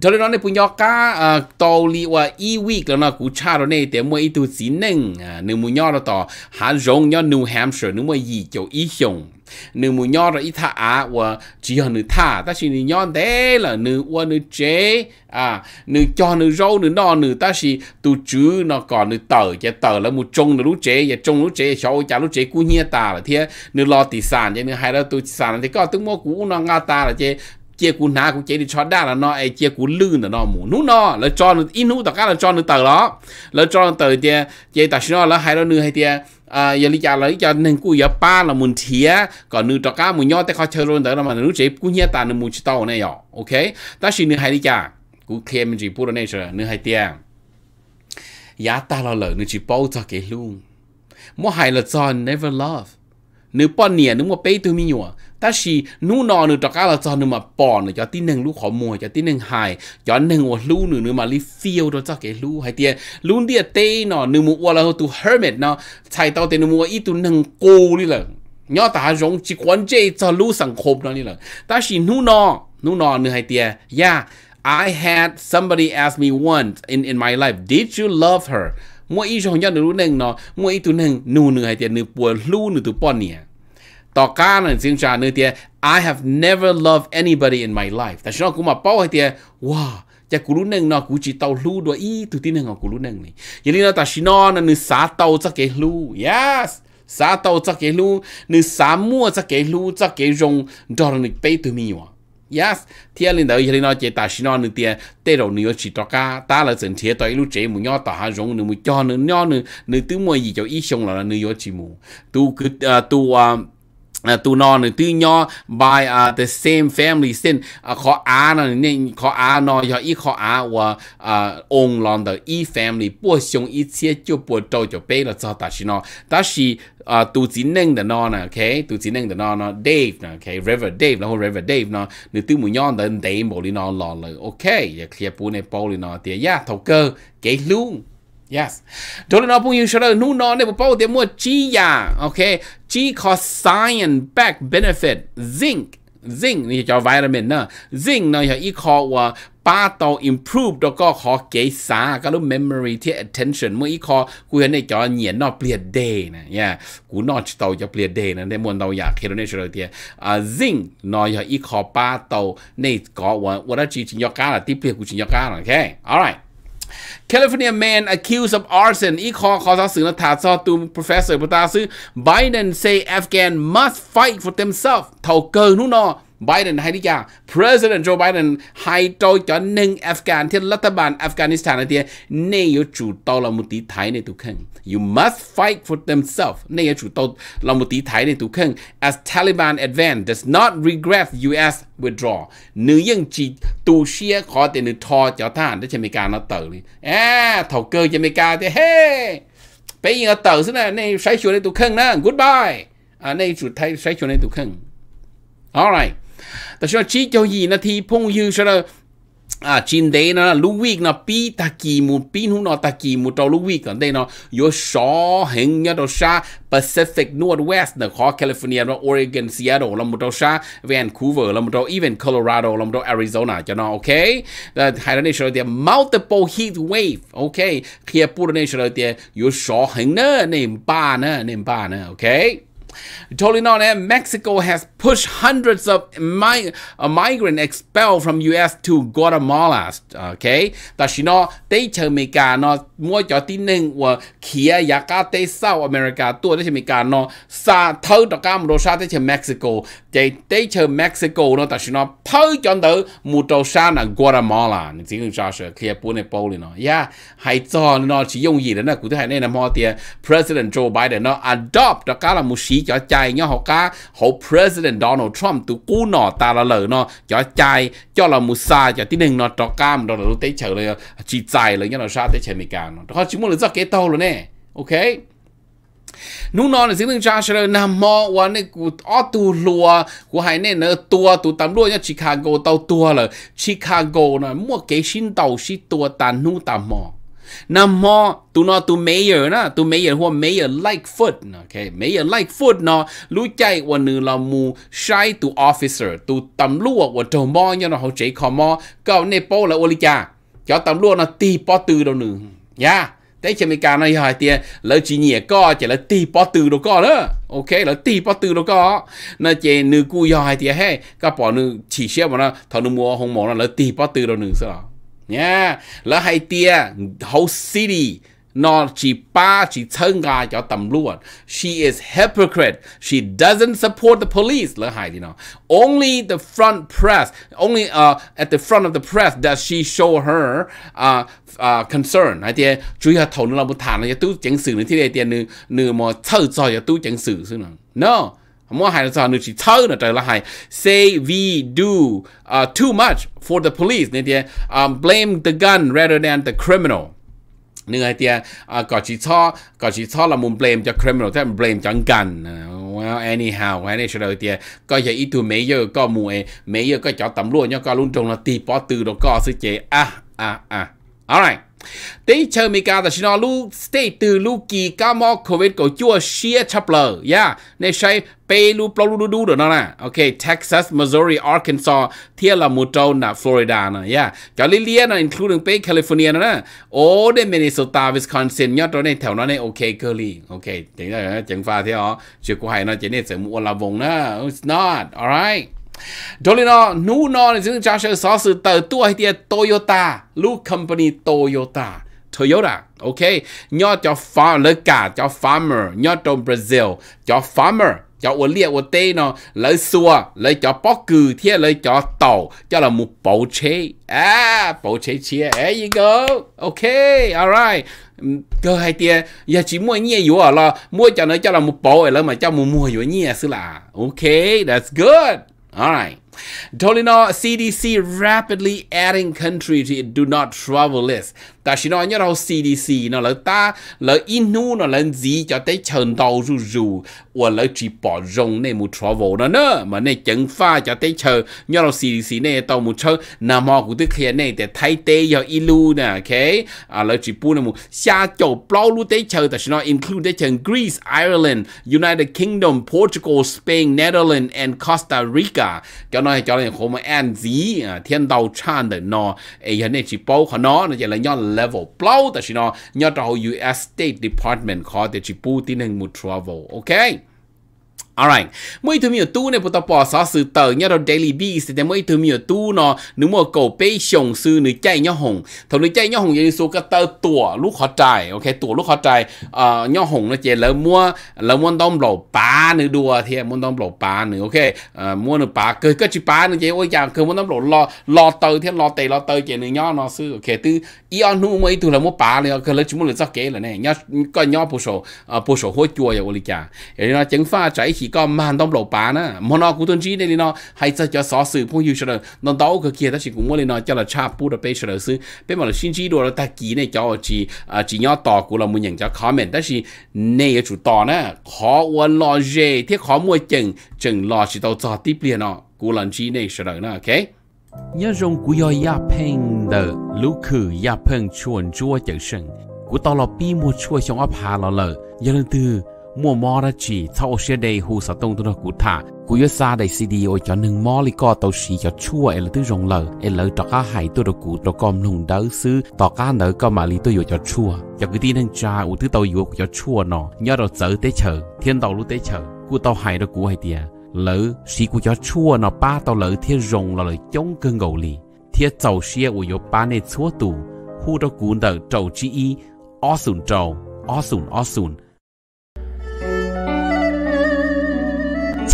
S1: cho nên nó này bây giờ cả tàu li và e week là nó cũng cha rồi này để mua ít tu chỉ nâng nếu mua nhau là tàu hà rong nhau New Hampshire nếu mua gì kiểu ít dùng nếu mua nhau là ít thà à và chỉ hơn nữa thà ta chỉ nếu nhau thế là nửa và nửa chế à nếu cho nếu rau nửa nọ nửa ta chỉ tu chữ nó còn nửa tờ cái tờ là mua trông nửa lũ chế và trông lũ chế sau cha lũ chế cũng nhia ta là thế nửa lo tỷ sản cho nửa hay là tu sản thì có tiếng mua cũ nó nga ta là chế chia cú ná cú chế đi cho đa là nó ai chia cú lư là nó mù nú nó là cho nó in nú tất cả là cho nó tờ đó là cho nó tờ thì chế ta xin nó là hai nó nư hay thì à giờ lý giải lấy cho nên cú giờ ba là muốn thía còn nư tất cả muốn nhau tại khó chơi luôn đó là mà nú chế cú nhé ta nư muốn chỉ tàu này rồi ok ta xin nư hay lý giải cú mình chỉ bù này rồi nư hay tiền giá ta là lỡ nư chỉ bao cho cái luôn mỗi hai là cho never love nư bao nhiêu nư mà bay tôi mi nhua ta chỉ nu nọ nữa cá là cho nữa mà bỏ nữa cho tí nâng lú khó mua cho tí nâng hài cho nâng của lú nữa nữa mà li phiêu đó cái lú hay tiền lú đi tê nọ nữa mua là tu hermit nó chạy tao tiền nữa mua ít tu nâng cô đi là nhớ ta rong chỉ quan chế cho lú sẵn khộp nó đi là ta chỉ nu nọ nu hay tiền yeah I had somebody ask me once in in my life did you love her mua ít cho nhau nữa nâng nó mua ít tu nâng nu nữa hay tiền nữa bùa lú nữa tu bỏ nè to ka na jing cha ne tie i have never loved anybody in my life ta shno kuma pau tie wow cha cú nâng nó cú chỉ tàu lu đuổi ý tụi tin hàng cú nâng này vậy nên ta xin nó là nữ xã tàu chắc cái lu yes xã tàu chắc cái lu nữ xã mua chắc cái lu chắc cái rong đó là nữ tây tụi mi hoa yes thiên linh đời thì nói chỉ ta xin nói nữ tiền tây đầu nữ chỉ tao ca ta là dân thiên tây lu chế mu nhau ta hàng rong nữ mu cho nữ nhau nữ nữ tứ mua gì cho ý xong là nữ chỉ mu tu cứ à, tu à, Uh, non tu nho by uh, à, the same family sin uh, á nó nên khó á nó do ý khó á và ông lòng the e family bố xong ý chia cho bố trâu cho bé là cho ta xin nó ta xì uh, tu chỉ nâng the nè ok tu chỉ nâng the nó nó Dave nè ok River Dave là hồi River Dave nó nếu tu muốn nhon Dave bố đi nó ok giờ kia bố này bố đi ya thầu cơ cái luôn Yes. Cho nên nó cũng như sau đó nu nó nếu bao tiền mua chi ya, ok? Chi cosine back benefit zinc zinc นี่จะ vitamin นะ zinc นะอย่าอีคอว่าป้าตอ improve แล้วก็ขอเกษาก็รู้ memory ที่ attention เมื่ออีคอกูเห็นในจอเหยียนนอเปลี่ยน day นะเนี่ยกูนอจะตอจะเปลี่ยน day นะในมวลเราอยากเห็นในเชิงเทียอ่า zinc นออย่าอีคอป้าตอในก็ว่าว่าจีจินยอก้าละที่เปลี่ยนกูจินยอก้าละโอเค alright California man accused of arson to professor ปตาซื้อ Biden say Afghan must fight for themselves เท่าเกินนู่นนอบเดนให้ที่ยา President Joe Biden ให้ตัวจอนหนึ่งอัฟกานที่รัฐบาลอัฟกานิสถานเดียนี่อยู่จุดตัวละมุติไทยในทุกครัง you must fight for themselves นี่อยู่จุดตัวละมุติไทยในทุกครัง as Taliban advance does not regret U.S. withdraw หนึ่งยังจีตูเชียขอแต่หนึ่งทอจอท่านได้จะมิการนาเตอร์นี่แอ่ถกเกอร์จะมิการเฮ้ไปยิงเตอร์ซะนะในใช้ชวนในตุกคร้งนะ goodbye อ่าในจุดไทยใช้ชวนในตุกคร้ง alright cho cho cho chi gì, na phong nó à, chín pi trâu còn hình 但是只叫伊那天碰有说了。啊，今天呢，路易呢，比他吉姆，比努呢，他吉姆到路易个，对呢，有少很呀，到啥 Pacific Northwest 呢，和 California Oregon, Seattle, Vancouver, 呢，Oregon、Seattle，那么到啥 Vancouver，那么到 even Colorado, Arizona, cho ok? này Colorado，那么到 Arizona，就呢，OK，那还有那时候的 multiple heat wave, ok? Khi ở này sẽ là hình ok? Totally not. And eh? Mexico has pushed hundreds of mi uh, migrants expelled from U.S. to Guatemala. Okay. 다시 너 대체 미가 너 뭐죠? 뛰는 와 기아 야가 대서 아메리카 또 대체 미가 너사 Mexico, 감로 사 대체 멕시코 대 대체 멕시코 너 다시 너 파견도 무도사나 Guatemala. 你这个啥是可以不能包的呢？呀，还早呢，是用意的呢。古代还那那么的 President Joe Biden 呢 adopt 噶啦，不是。chỉ cho chạy nhá họ cá họ president Donald Trump tụ cú nọ ta là lỡ nó cho chạy cho là một xa cho tin hình nó cho cam đó là lúc tới chờ là chỉ chạy là nhá nó ra tới chờ mì cả nó họ chỉ muốn là do cái tàu rồi nè ok nu nó là tiếng tiếng cha sẽ là mò và nên cụ ở tu của hai nên nó tua tu tắm lùa nhá Chicago tàu tua là Chicago là mua cái xin tàu xin tua tàn nu tạm mò Nam mo tu no tu mayor na tu mayor ho mayor Lightfoot okay mayor Lightfoot no lu chạy wa nu la mu shai tu officer tu tam lu wa to mo nya no ho chạy kho mo ka ne po la olija cho tam lu no ti po đâu nu ya thế chỉ mình cả này hỏi tiền lỡ chỉ nhẹ e co chỉ là tì po từ đâu co đó ok là tì po từ đâu co nó chỉ nữ cu hỏi tiền hay các bỏ nữ chỉ xe mà nó thằng nữ mua không mỏ nó lỡ tì po từ đâu nữ sao nha lỡ hay tia whole city Not chi pa chi thân ga cho tầm she is hypocrite she doesn't support the police lỡ hay đi only the front press only uh, at the front of the press does she show her uh, uh, concern hay tia chú ya thầu nó là một thằng này tu chẳng xử nữa thì đây tia nư nư mà thâu cho tu chẳng xử xứ no Mua hai sao nữ chỉ thơ nữa trời là hai say we do uh, too much for the police nên thì um, blame the gun rather than the criminal nên ai tia uh, có chỉ cho có chỉ cho là muốn blame cho criminal thế blame cho gun well anyhow cái này rồi thì có giờ ít tuổi mấy giờ có mùa mấy giờ có cho tấm luôn nhá có luôn trong là tì bỏ từ đó có sự chế à à à alright tế chờ mi ca ta xin lu stay từ lu kỳ ca mo covid cổ chua chập chapler yeah nên say pe lu plo lu du được nè ok Texas Missouri Arkansas thia là một châu nè, Florida nè yeah cho nè including pe California nè ô de Minnesota Wisconsin nhớ chỗ này thảo nó này ok cơ ok chẳng là chẳng pha thế ó chuyện của hay nó chỉ nên sẽ mua là vùng nè it's not alright Dolino nu no là zing cha sẽ sa su từ tu ai tia Toyota, lu company Toyota. Toyota, ok, nho cho farm lơ cả cho farmer, nho cho Brazil, cho farmer, cho ủa liệt ủa tê nó lấy xua lấy cho bó cừ thế lấy cho tàu cho là một bầu chế à bầu chế chia there you go ok alright cơ hai tia giờ chỉ mua nhẹ yếu ở là mua cho nó cho là một bầu rồi mà cho mua mua yếu nhẹ xứ là ok that's good All right. Tolino CDC rapidly adding country to it do not travel list. Ta chỉ nói nhớ đâu CDC nó là ta là inu nó là gì cho tới chân đầu rù rù và là chỉ bỏ rong này một travel nó nữa mà này chẳng pha cho tới chờ nhớ đâu CDC này tàu một chờ nà mò của tức kia này để thay tế giờ inu nè ok à là chỉ bu này một xa chỗ bao lu tới chờ ta chỉ nói include tới chân Greece Ireland United Kingdom Portugal Spain Netherlands and Costa Rica cho nó nó cho nên không mà an gì à, thiên đầu chan để nó ấy hiện nay chỉ bao khó nó nó chỉ là nhỏ level bao, tại vì nó nhỏ trong US State Department khó để chỉ bù tin hình một travel ok alright เมื่อถึงมีตู้ในปุตตะปอซอสื่อเต๋อเนี่ยเราเดลี่บีสแต่เมื่อถึงมีตู้เนาะหนูโมโกเป้ชงซื้อหนูใจเนาะหง ถ้าหนูใจเนาะหงยังสู้ก็เตอร์ตัวลูกขอใจโอเคตัวลูกขอใจเอ่อเนาะหงเนาะเจแล้วมั่วแล้วมันต้องหลบป้าหนูดัวเทียมันต้องหลบป้าหนูโอเคอ่อมั่วหนูป้าเกิดก็ชิป้าหนู่เจโอ้ยอย่างคือมันต้องหลบรอรอเตอร์เทียรอเต๋อรอเตอร์เจหนึ่งย่อเนาะซื้อโอเคตื้ออีออนนู้นเมื่อถึงแล้วมัวป้าเลยก็เลยชิมันเลยสักเก๋เลเนี่ยเนอก็เนาผู้ชมเอ่ผู้ชมหัวจัวอย่างวิจาจ chỉ có màn đông bán á mà nó cũng chỉ nên nó hay cho cho xóa sự phong yêu cho nó nó đâu kia ta chỉ cũng muốn nó cho là cha bù được bây giờ sự bây mà xin chỉ đồ là ta kỹ này cho chỉ à, chỉ nhỏ tỏ cũng là muốn nhận cho comment đó là này chủ tỏ nè khó uốn lo dễ thế khó mua chừng chừng lo chỉ tao cho tiếp liền nó cũng là chỉ này sợ đó ok nhớ rong của yo ya peng de lu khử ya chua chữ sừng của tao là mua chua trong ấp hà lò lờ giờ lần từ มัวมอระจีถ้าโอเชียเดย์หูสตงตัวกูถ่ากูยซาได้ซีดีโอจอหนึ่งมอลิก็ตัวสีจอชั่วเอลตัวรงเลยเอลตัวก้าหายตัวกูตัวกอมลงเดอซื้อต่อก้าเนอก็มาลีตัวอยู่จอชั่วจากกูที่นั่งจาอุที่ตัวอยู่กูจอชั่วเนาะย่อเราเจอเตเฉอเทียนตัวรู้เตเฉอกูตัวหายตัวกูหายเตียเลอสีกูจอชั่วเนาะป้าตัวเลอเทียรงเลยจงเกินเกาหลีเทียเจ้าเชียอุยป้าในชั่วตู่หูตัวกูเดอเจ้าจีอีออสุนเจ้าออสุนออสุน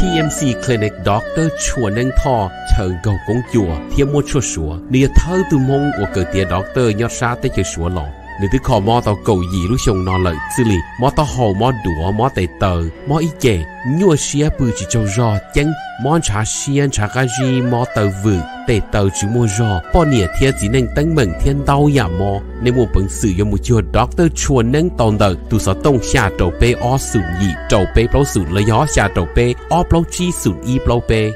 S1: TMC Clinic Dr. Chua Neng Tho Chần Cầu Cống Chùa Thiên Mô Chua Sùa Nìa thơ từ mông của cử tía Dr. Nhọt Sa Tê Chư Sùa Lòng nữ tử mò tàu cầu gì lúc xong nó lợi xử lý mò tàu hồ mò đũa mò tay tờ mò ý chè nhua xia bự chỉ rò chân mò trà xiên trà gà gì mò tàu vự tay tờ chỉ mua rò bỏ nỉa thiên chỉ nên tăng mừng thiên đau nhà mò nên mua bằng sử dụng một doctor chuồn nâng tồn tờ tụ sở tông xa trầu bê o sủng nhị trầu bao sủng lấy gió xa trầu bê o bao chi sủng y bao bê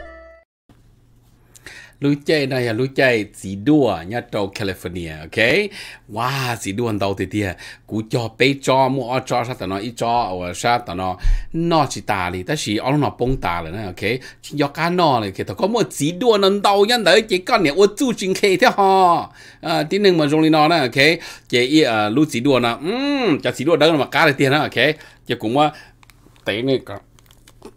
S1: lu chơi này là lu chơi chỉ đua nhà trâu California ok wow chỉ đua đầu thì thì cú cho bé cho mua cho sao tao nói cho ở sao tao nó nó ta đi ta chỉ ông nó bông ta rồi nè ok cá à, nó này kia có mua chỉ đua nó đầu nhân đấy con này ô chú chính khi ho tí nữa mà dùng đi nó nè ok chỉ ý à lu đua nè um cho chỉ đua đó mà cá này tiền nè ok chỉ cũng mà tế này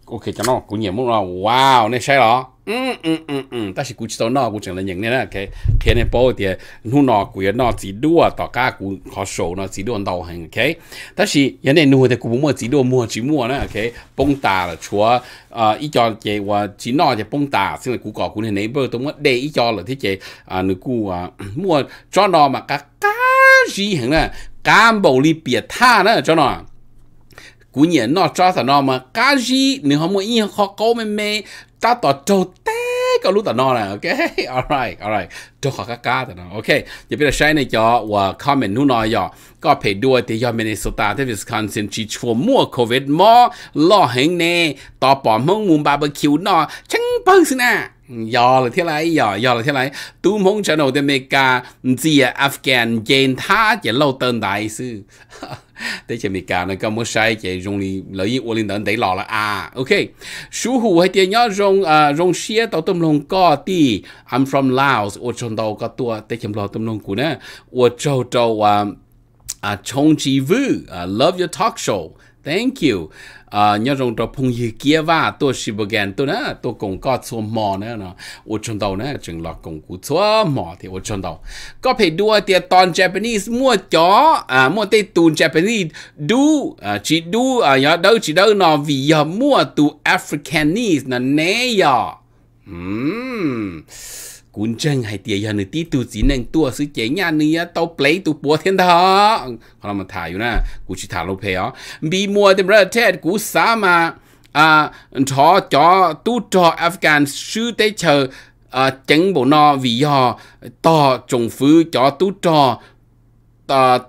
S1: ok cho nó cũng nhiều muốn là wow nên sai đó 嗯嗯嗯嗯，但是估计到那古整了人呢，佢佢呢包啲，努那古嘢那幾多啊，大家古學手那幾多流行，OK？但是人哋努嘅古冇幾多冇幾冇呢，OK？崩大啦，除啊依家嘅話幾那嘅崩大，先係古個古呢，你不到乜地依家啦，啲嘅啊你古啊，冇裝那嘛，家家事行啦，家冇你別他啦，裝那。古人那抓實那嘛，家事你可冇依學高咩咩？ตาต่อโจเต้ก็รู้แต่อนอนะโอเค alright alright จขอก้าแต่นอนโอเคอย่าไปใช้ในจอว่าคอมเมนต์นู่นนอยอก็เพจด้วยที่ยอมเมนิสตาที่วิสคอนซินชีชัวมั่วโควิดมอล่อเฮงเน่ต่อปอมห้องมุมบาร์บีคิวนอชังเพิ่งสินะ ยอหรือที่ไรยอยอหรือที่ไรตู้มงชาโนเดเมกาเจียอัฟแกนเจนท่าจะเล่าเติมได้ซื้อ tới chè mình cảm nó có một sai chè dùng đi lợi ích uốn lên để lò là à ok số hù hay tiền nhớ dùng à dùng xia tàu tôm lông co đi I'm from Laos ở trong đầu có tua tới chè lò tôm lông cũ nè ở châu châu à à chong chi vu à, love your talk show thank you à nhớ rằng đó phong hi kia và tôi chỉ bảo gần tôi nè, tôi cũng có số mò nè nó ô chân đầu nữa chừng là cũng có số mò thì ở chân đầu có phải đua tiền toàn Japanese mua chó à mua tây tuần Japanese đu à chỉ đu à nhớ đâu chỉ đâu nó vì giờ mua tu Africanese nè nè giờ hmm cũng chân hay tiền nhà nữa tí tu chỉ nên tua sự chế nhà nữa tao play tu bùa thiên đó họ làm à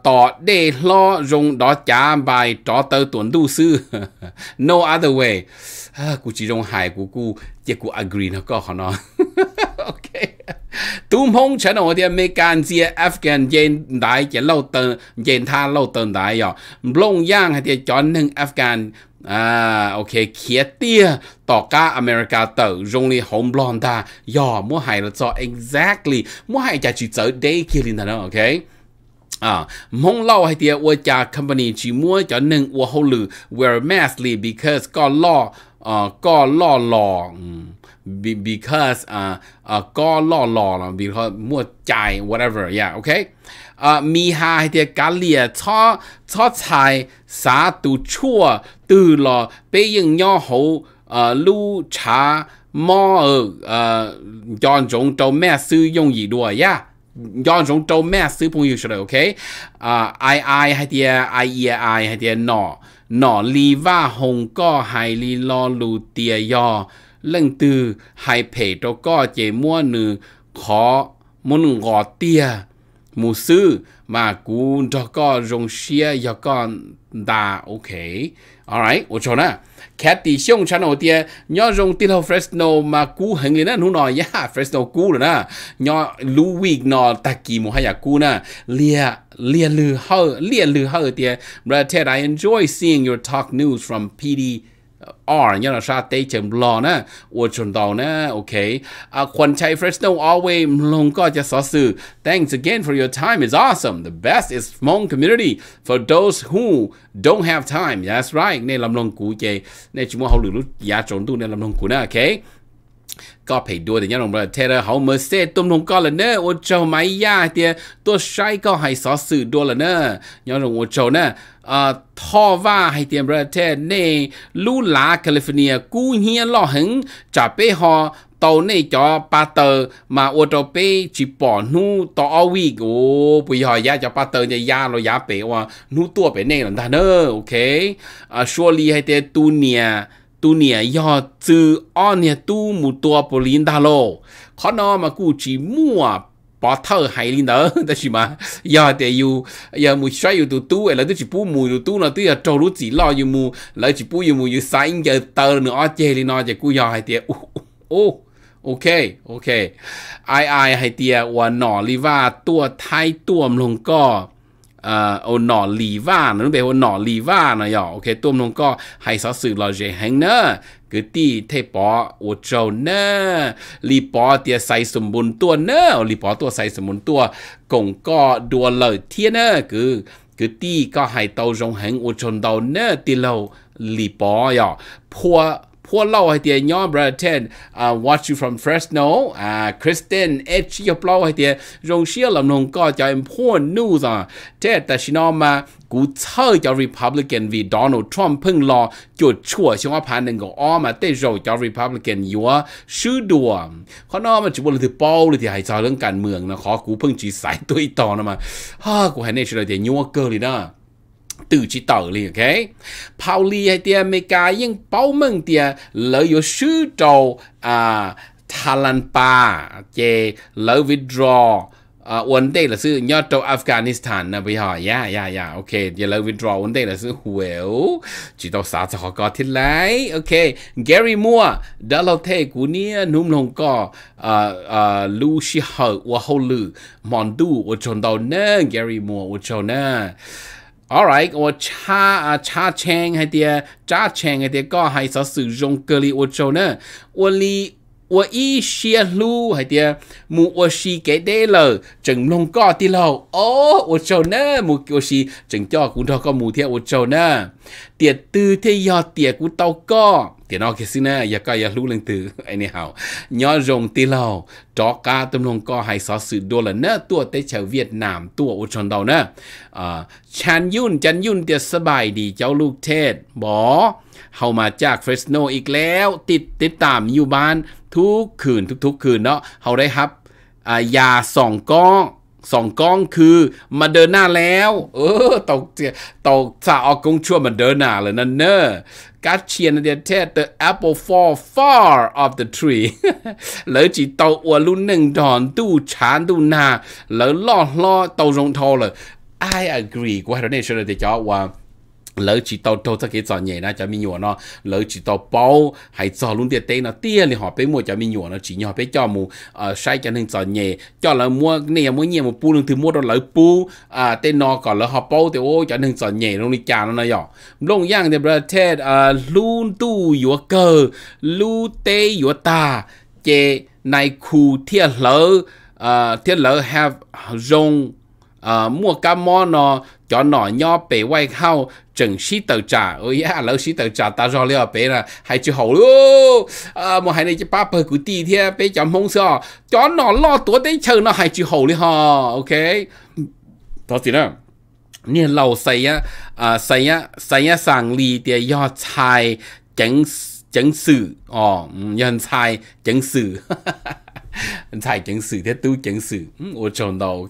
S1: tỏ à, để lo dùng đó trả bài trò tờ tuần tu sư no other way à, cụ chỉ dùng hài của cụ chỉ cụ agree nó có họ nói, ok ตุ้มฮงฉันเอาเดียไม่การเจียอัฟกันเย็นได้จะเล่าเตินเย็นท่าเล่าเตินได้ยอลงย่างให้เดียจอนหนึ่งอัฟกันอ่าโอเคเขียเตี้ยต่อกาอเมริกาเต๋อรงในโฮมบลอนด์ได้ยอมั่วหายละจอ exactly มั่วหายจะจุดเจอเดย์คิลินนะโอเคอ่ามงเล่าให้เดียวจากคัมภีร์จีมัวจอนหนึ่งอัวหลือ wear mask ลี b e ค a u s e ก็ล่ออ่าก็ล่อหลอง be, because uh, uh, ก็ล่อหล่อ because มั่วใจ whatever yeah okay อ่มีหาให้เดียกาเลียชอชอช้ยสาตุชั่วตื่นหล่อไปยังย่อหูอ่ลู่ชามอเอ่อย้อนจงโจแม่ซื้อยงยีด้วย yeah ย้อนจงโจแม่ซื้อพงอยู่เฉลย o อ่อไอไอให้เดียไอเอไอให้เดียหน่อหน่อลีว่าหงก็ห้ลีลอลูเตียยอ lần từ hai phê cho có chế mua nữ khó muốn ngọ tia mù sư mà cú cho có rong xia cho con đà ok alright ô chỗ nè khét thì xong chán đầu tiên nhớ rong Fresno mà cú hình lên nó nói ya Fresno cú rồi nè nhớ lú week nó ta kỳ một hai à cú nè lia lia lư hơ lia lư hơ tiền but I enjoy seeing your talk news from PD R เนี่เราชาเตเจมลอนะอวชนดอนะโอเคคนใช้ Fresno Alway ลงก็จะสอสื่อ Thanks again for your time i s awesome the best is Hmong community for those who don't have time that's right ในลำลงกูเจในชิมว่าเขาหรือรู้ยาจนตู้ในลำลงกูนะโอเคก็ไปด้วยแต่ยังลงประเทศเขาเมื่อเซตุ่มลงก็เลยเนอะโอเจ้าไม่ยากเตียตัวใช้ก็ให้สอสื่อด้วยละเนอะยังลงโอเจ้าเนอะท่อว่าให้เตรียมประเทศในลูลาแคลิฟอร์เนียกู้เฮียล่อหึงจะไปหอตอนนี้จอปาเตอร์มาอวดเปจิปอนูตอวีกโอ้ปุยหอยาจอปาเตอร์จะยาเรายาเปว่านูตัวไปเน่หลังทานเนอโอเคอ่าชัวรีให้เตตูเนียตูเนี่ยยอดจืออ้อนเนี่ยตู้หมูตัวปลินดาโลขอนอมากู้จีมั่วปอเทอร์ไฮลินเดอร์ได้ชิมายดแต่ยูยามูช่วยอยู่ตัวตู้แล้วตัวจิปูมูอยู่ตู้เน่ะตัวจะรู้จีรออยู่มูแล้วจิปูอยู่มูอยู่ไซน์จอเตอร์เนาะเจลินอจะกู้ยาให้เตียโอ้โอเคโอเคไอไอให้เตียวันหน่อลีว่าตัวไทยตัวมลงก็เอ่อโอหนอลีว่านนึกไปว่าหนอลีว่านะย่อโอเคตุ้มึงก็ให้สื่อเราเจแฮงเนอร์กืตีเทปอวดเจ้เนอร์ลีปอเตียใสสมบูรณ์ตัว เนอร์ลีปอตัวใสสมบูรณ์ตัว กงก็ ดัว เลยเทียเนอร์กือกืตีก็ให้เตาจงแหงอวดนเตาเนอร์ตีเราลีปอย่อพัวพวกเราให้เตียย้อนบราเทนอ่ watch you from Fresno อ่าคริสเตนเอชยบเล่าให้เตียรงเชียลำนงก็จะเป็นพวกนู่นอ่ะเจ้แต่ชินอมากูเชื่อจะ Republican วีดอนัลด์ทรัมป์เพิ่งรอจุดชั่วช่วงพันหนึ่งก็อ้อมาเต้โจจะ Republican ยู่ชื่อดวงข้อนอมันจะบนถือเป้าเลยที่หายใจเรื่องการเมืองนะขอกูเพิ่งจีสายตัวอีต่อนะมาฮ่ากูให้เนชั่นเลยเตียยัวเกอร์เลยนะ度去道理，OK？跑厉害点อ家用保ิ点，老有许多啊，塔兰า这老ง i t h d เ a w อ่าวันเดย์ละซื้อยอดโจอัฟกานิสถานนะพี่หอยายายาโอเคอยเลยกวิดรอวันเดย์ละซื้อหววจิตอสาจะขอกอทิไรโอเคแกรี่มัวดาเลเทกูเนี่ยนุ่มลงก็อ่าอ่าลูชิเหอว่าเขาลือมอนดูว่าชนเราเน่แกรี่มัวว่าชนเน่ All right，我查啊查清一啲，查清一啲，個係所使用隔離澳洲呢，我哋。我一些路还的母我是给的了，整弄个的了哦，我走呢，母我是整叫古到个母天我走呢，点 tư thế ya tiệt cú tao co thì nó cái xin ya ca ya lu lên từ anyhow nhỏ rồng tê lâu đó ca tâm lòng co hay xóa sự đô là nè tua tế chào Việt Nam tua ô tròn đầu nè à chan yun chan yun tiệt sơ bài đi cháu lúc thết bỏ เฮามาจากเฟรสโนอีกแล้วติดติดตามอยู่บ้านทุกคืนทุกๆ คืนเนาะเขาได้ครับยาสองก้องสองก้องคือมาเดินหน้าแล้วเออตกเจตกสาออกกงชั่วมาเดินหน้าเลยนั่นเนอะกัดเชียนเดียเท the apple fall far o f the tree หลือจีเตาอวลุ่นหนึ่งดอนตู้ชานตู้นาแล้วล่อล่อเตารงทอเลย I agree กว่าเราเนี่ยเชื่อเลยจ้าว่า lỡ chỉ tàu tàu cho cái trò nhẹ nó cho mi nhổ nó lỡ chỉ tàu bao hay trò luôn tiền tê nó tia thì họ bé mua cho mi nhổ nó chỉ nhỏ bé cho mù ờ sai cho nên trò nhẹ cho là mua này mua nhẹ một pu lương thứ mua đó lỡ pu à tê nó còn lỡ họ bao thì ô cho nên trò nhẹ luôn đi chà nó nó nhỏ lông yang thì bro tê à ờ, luôn tu yếu cơ lu tê yếu ta chê này khu thiên lỡ à ờ, thiên lỡ have rong à, mua cá mò nó cho nó nho bể quay khao chừng xí tàu trà ôi ya lâu xí tàu trà ta cho leo bể là hay chưa hậu luôn à ờ, mà hay này chỉ ba bờ cứ đi thế bể chấm mông sao cho nó lo tuổi đấy chờ nó hay chưa hậu đi ha ok đó gì nữa เนี่ยเราใส่ยะอ่าใส่ยะใส่ยะสั่งลีเตียยอดชายจังจังสื่ออ๋อยันชายจังสื่อ才整事的都整事，嗯，我撞到，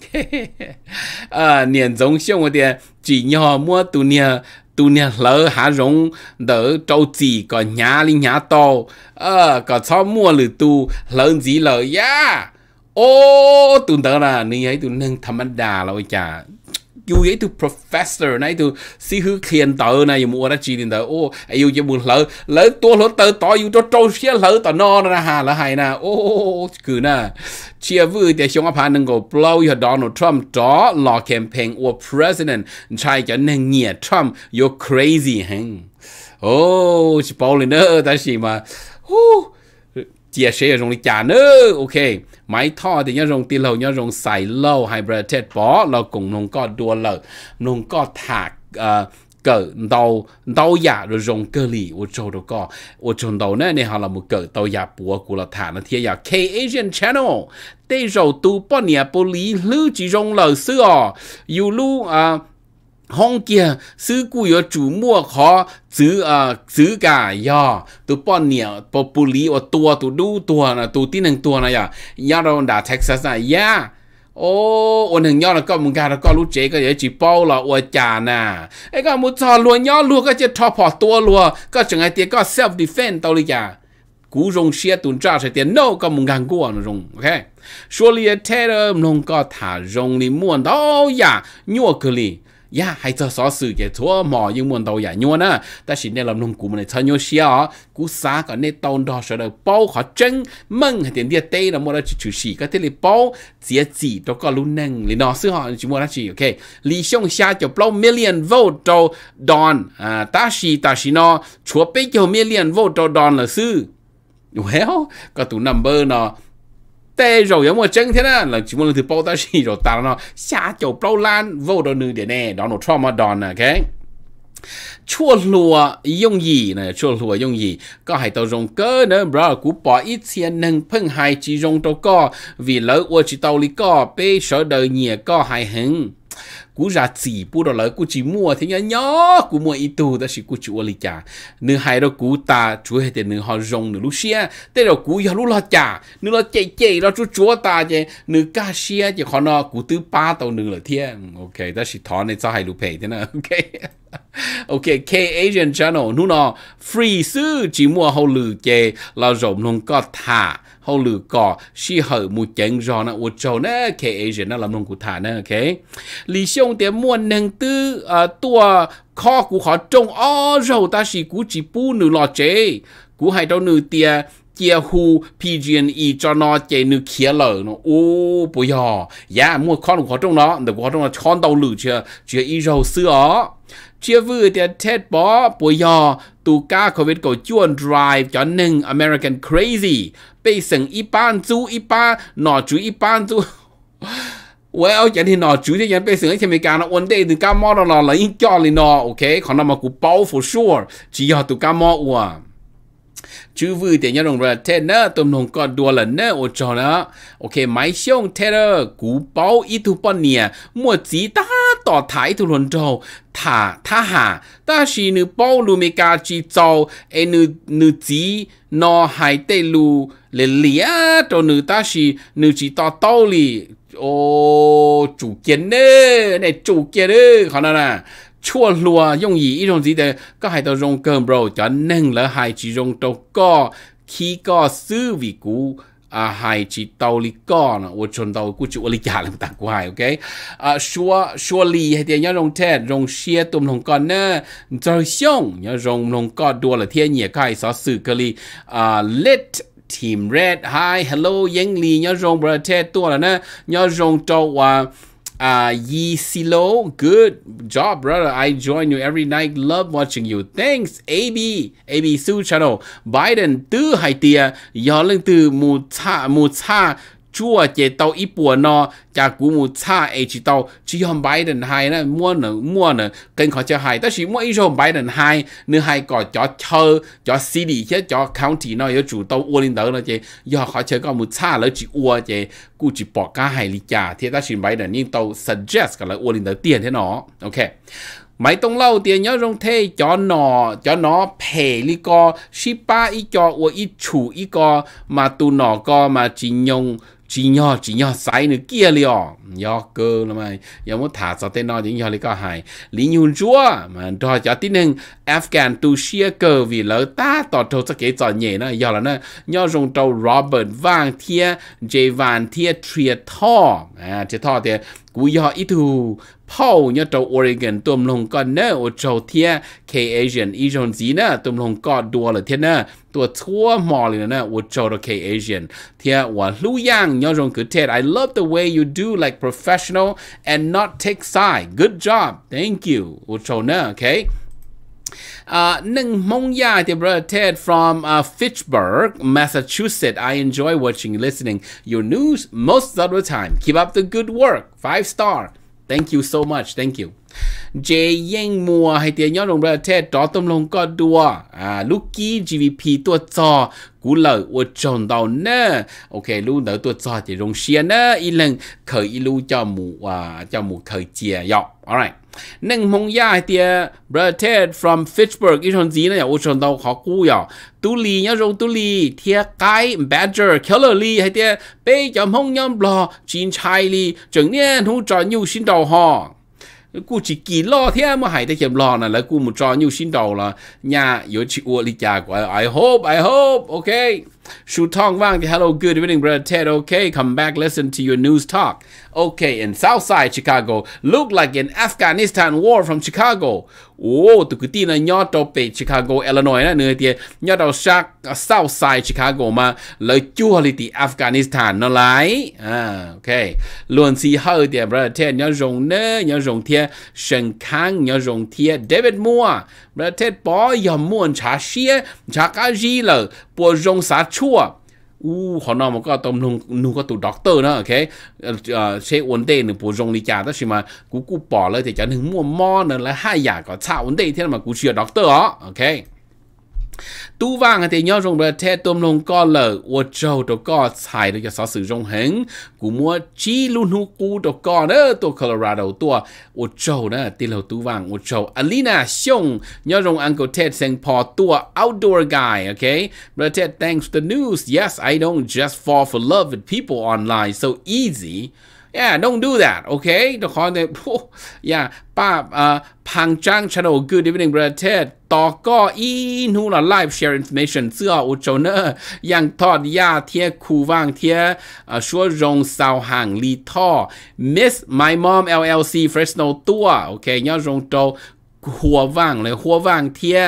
S1: 啊，年终像我的几年么多年。tu ừ, à, nè lỡ há rong đỡ trâu chỉ có nhà li nhà to ờ có cho mua lử tu lỡ gì lỡ ya ô tu đỡ là ni ấy tu nâng thầm đà rồi chả dù ấy tu professor này tu sĩ hữu khiên tờ này dù mua ra chỉ đến tờ ô ai dù dù lỡ lỡ tua lỡ tờ tỏ dù cho trâu xe lỡ tờ no ra hà lỡ hay nè ô cứ nà chia vư để xong áp nâng go blow your Donald Trump đó lò campaign or president trai cho nên nghĩa Trump you're crazy hang ô chỉ bảo lên nữa ta chỉ mà ô chia sẻ rong li cha nơ ok máy thọ thì nhớ rong ti lâu nhớ rong xài lâu hybrid tết bỏ là cùng nông có đua lợ nông có thả uh, cỡ đầu đầu giả rồi rong cơ lì ô châu đâu có ô châu đầu này này họ là một cỡ đầu giả bùa của là thả nó thiên giả K Asian Channel tây rồi tu bao nhiêu bao lý lưu chỉ rong lợ xưa yêu lu à hong kia sư cụ yo chủ mua khó chữ à chữ cả yo tu bọn nia po bù li o tua tu du tua na tu tin nang tua na ya dạ. ya đâu đã Texas na ya dạ. ô ôn hình nhau là có một cái là có lúc chế cái gì chỉ bao là ôi chà nà ấy có một trò luôn nhau luôn cái chỉ thọ bỏ tua luôn có chẳng ai tiếc có self defense tao đi chả rong xia tuần tra sẽ tiền đâu có một ngàn cua nó rong ok số li thế đó nông có thả rong li muôn đó ya dạ. nhua cơ li 呀，还做啥事也做嘛，有问到人用呢。但是你 làm nông cụ mình chơi nhau xia à, cú xá cái này tao đó sợ là bao khó măng hay tiền tiền tây là mua ra chỉ chủ sĩ cái tiền là bao chỉ đó có luôn nâng, liền nó xưa họ chỉ mua ra chỉ ok. Lý xong xia cho bao million vote cho don à, ta xì ta xì nó, chúa bây giờ million vote cho don là sư. Well, cái tụ number nó tê rồi giống mà chân thế đó là chỉ muốn từ bao ta xì rồi ta nó xa chỗ bao lan vô đồ nữ để nè đó nó trauma đòn à cái chua lùa dùng gì nè chua lùa dùng gì có hai tàu rong cơ nữa bro cú bỏ ít tiền nâng phân hai chỉ rong tàu co vì lỡ ua chỉ tàu lý co bê sợ đời nhẹ co hai hứng cú ra chỉ bu đó là cú chỉ mua thế nhá nhỏ cú mua ít tu đó là cú chịu lì chả nửa hai đó cú ta chúa hết nửa họ rong nửa lúc xia thế rồi cú giờ lúc lo chả nửa lo chạy chạy lo chú chúa ta chứ nửa ca xia chứ họ nó cú thứ ba tàu nửa là ok đó là thọ này cho hai phải thế nào ok ok K Asian Channel nu free sư chỉ mua hậu lử chè là rộng không có thả hầu lử cỏ si hở mù chén giò nó ô trâu nó kể ấy rồi nó làm nông cụ thả nó ok lý xong thì muôn nâng tư à, tua kho của họ trông ó râu ta chỉ cú chỉ bu nửa lọ chế cú hai đâu nửa tia chia hu PG&E cho nó chế nữ kia lở nó ô bố yò ya mua con của trong nó được của trong nó chọn đầu lử chưa chưa y râu xưa chia vừa thì tết bó bố yò tu ca covid cổ chuan drive cho nâng American crazy bây sừng y ban chú y ba nọ chú y ban chú well chẳng thì nọ chú thì chẳng bây sừng ấy thì mình cả nó ổn định từ ca mò nó là ok còn nó mà cũng bao for sure chỉ họ tu ca mò ua chú vui thì nhớ rằng là thế nữa tụm nữa ô cho đó ok máy xong thế đó cú bao ít gì ta ต่อท้ายทุลนโจถ้าถ้าหาถ้าชีนูป้อลูเมกาจีโจเอนูนูจีนอหายเตลูเลเลียตัวนูถ้าชีนูจีต่อโตลีโอ้จูเกียนเน่ในจูเกียนเน่เขานั่นน่ะชั่วลัวย่งหยีอีตรงจีเดก็ให้ตัวรงเกิมโบรจะนึ่งแล้วหายจีรงตัวก็ขี้ก็ซื้อวิกู a hai chi tàu li con wo ta ku okay shua shua li he tia nya rong te tum long con na zao xiong nya rong long ko đua là thiên nhẹ kai so sự cơ let team red hi hello yang li nya rong bra te tua là na nya rong tàu Uh, Yi Silo, good job, brother. I join you every night. Love watching you. Thanks, AB, AB Su Channel. Biden từ Haitia, Tia, gió lên từ mù cha mù cha chúa chế tàu ít bùa nó chả cú mù xa ấy chỉ tàu chỉ hôm bái đến hai nè mua nè mua nè kênh khó cho hai ta chỉ mua ít hôm bái đến hai nữa hai có cho chờ cho city chứ cho county nó yếu chủ tàu uo lên đó nó chế do khó chơi có mù xa lỡ chỉ uo chế cú chỉ bỏ cả hai lý trả thì ta chỉ bái đến nhưng tàu suggest cả là uo lên đó tiền thế nó ok mấy tông lâu tiền nhớ rong thế cho nó cho nó phe li co ship ba ít cho uo ít chủ ít co mà tu nó co mà chỉ nhung chỉ nhỏ chỉ nhỏ sai nữa kia liò nhỏ cơ là mà nhỏ muốn thả sao tên nó chỉ nhỏ lấy có hại lý nhung chúa mà cho cho tí nên Afghan tu xia cơ vì lỡ ta tỏ trâu sẽ kể trò nhẹ nó nhỏ là nó nhỏ dùng trâu Robert vang thia Jay vàng thia Triệt Thor à Triệt Thor thì gửi họ ít thu Paul nhớ trâu Oregon tụm lòng con nè ở trâu thia K Asian ý dòng gì nè tụm lòng con đùa là thiên nè tụa chua mò lên nè ở trâu K Asian thia và lưu yang nhớ trong cứ thiệt I love the way you do like professional and not take side good job thank you ở trâu nè okay Uh, mong Mongya the brother Ted from uh, Fitchburg, Massachusetts. I enjoy watching, listening your news most of the time. Keep up the good work. Five star. Thank you so much. Thank you. Jay Yang Mùa hay tiếng nhớ đồng brother Ted đó tâm lòng có đùa. À, lúc GVP tua cho cú lợi của chồng đầu nè. Ok, lưu nở tua cho thì rong xia nè. Y lần khởi y lưu cho mù, à, cho mù khởi chia dọc. Alright nâng mong ya tia brother from Fitchburg ít hơn gì nữa ô chọn đâu khó cú ya tu nhá rong tu li tia badger killer li hay tia bây giờ mong nhom chín chai li chẳng nên hú trò nhu đầu họ cú cú chỉ lo mà hãy xin đầu là nhà uo của I hope I hope okay ชูท่องว่างที่ Hello good evening brother Ted okay come back listen to your news talk okay in Southside Chicago look like an Afghanistan war from Chicago ô tụi cái tin là nhớ đâu về Chicago Illinois nữa nữa thì nhớ đâu uh, Chicago mà lời chua Afghanistan nó à, ok luôn si hơi thì brother thế nhớ dùng nữa nhớ dùng David Moore brother thế bỏ giờ muốn trả u họ nói mà có tôm nung nung có tụ doctor nữa ok ờ, sẽ ổn định, nữa bổ dùng đi chả đó xí mà cú cú bỏ lại thì chẳng hứng mua mò nữa là hai giả có sao vấn đề thế mà cú sửa doctor ok Tu vang thì nhau rong bờ thế tôm lông co lở ô trâu đồ co xài được cho sự rong hứng cú mua chi luôn hú cú đồ co đó tổ Colorado tua ô châu đó tiền lầu tu vang ô châu, Alina Xiong nhau rong uncle Ted sang Paul tua outdoor guy OK, bờ Ted thanks the news yes I don't just fall for love with people online so easy Yeah, don't do that. Okay, the c o n t e t Oh, yeah, pa, uh, p a n g c h a n g Channel. Good evening, brother Ted. ต่อก็อีนู่นละ live share information เสื้ออุจเนอร์ยังทอดยาเทียคูว่างเทียชัวรงสาวห่างลีท่อ Miss My Mom LLC Fresno ตัวโอเคย่อรงโตหัวว่างเลยหัวว่างเทีย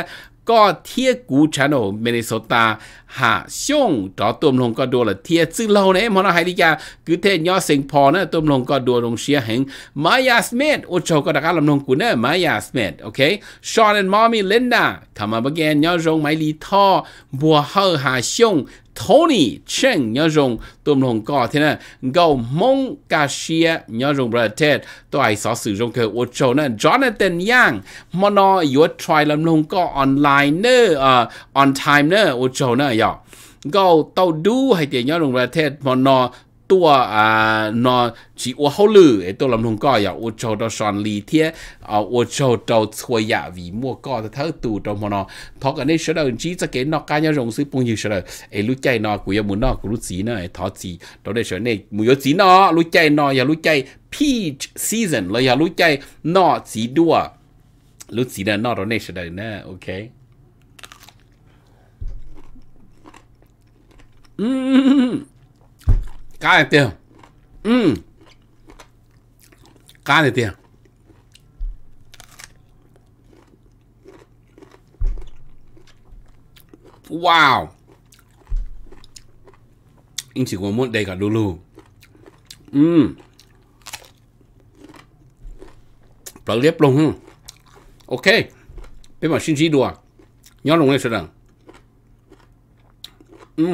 S1: có thiết cú Minnesota hạ xong đó tôm lông có đồ là thiết chứ lâu nè mà nó hay đi cứ thế nhỏ sinh phò nè tôm lông có đồ đồng xia hình Maya Smith ô châu có đặc làm lông cú Maya Smith ok Sean and Mommy Linda thầm mà bây giờ rong máy lý thò bùa hơ hạ xong Tony Cheng nhớ dùng tùm hồng cỏ thế nè gầu mong cà xia nhớ dùng bà tết tôi ai xó sử dụng cơ ô châu nè Jonathan Yang mà nó yếu try làm hồng cỏ online nè uh, on time nè ô châu nè yọ dạ. gầu tàu đu hay tiền nhớ dùng bà tết mà nó ตัวอ่านอจีอวเขาลือไอตัวลำทงก็อย่าอวโจดสอนลีเทียเอาอวโจดสวยอย่าวีมัวก็แต่เท่าตูตมนอทอกันในเสดงจีจะเกนอกการยรงซื้อปุงยูเสดไอรู้ใจนอกูยามุนนอกูรู้สีเนอไอทอจีเราได้เสดในมุยสีนอรู้ใจนออย่ารู้ใจ peach season เราอย่ารู้ใจนอสีดัวรู้สีเนอนอเราในเสดงนะโอเคอืม cá này tiền ừ cá này tiền wow anh chỉ có muốn đầy cả đô lù ừ và luôn ok bên mà xin chỉ đùa nhớ luôn này sẽ rằng ừ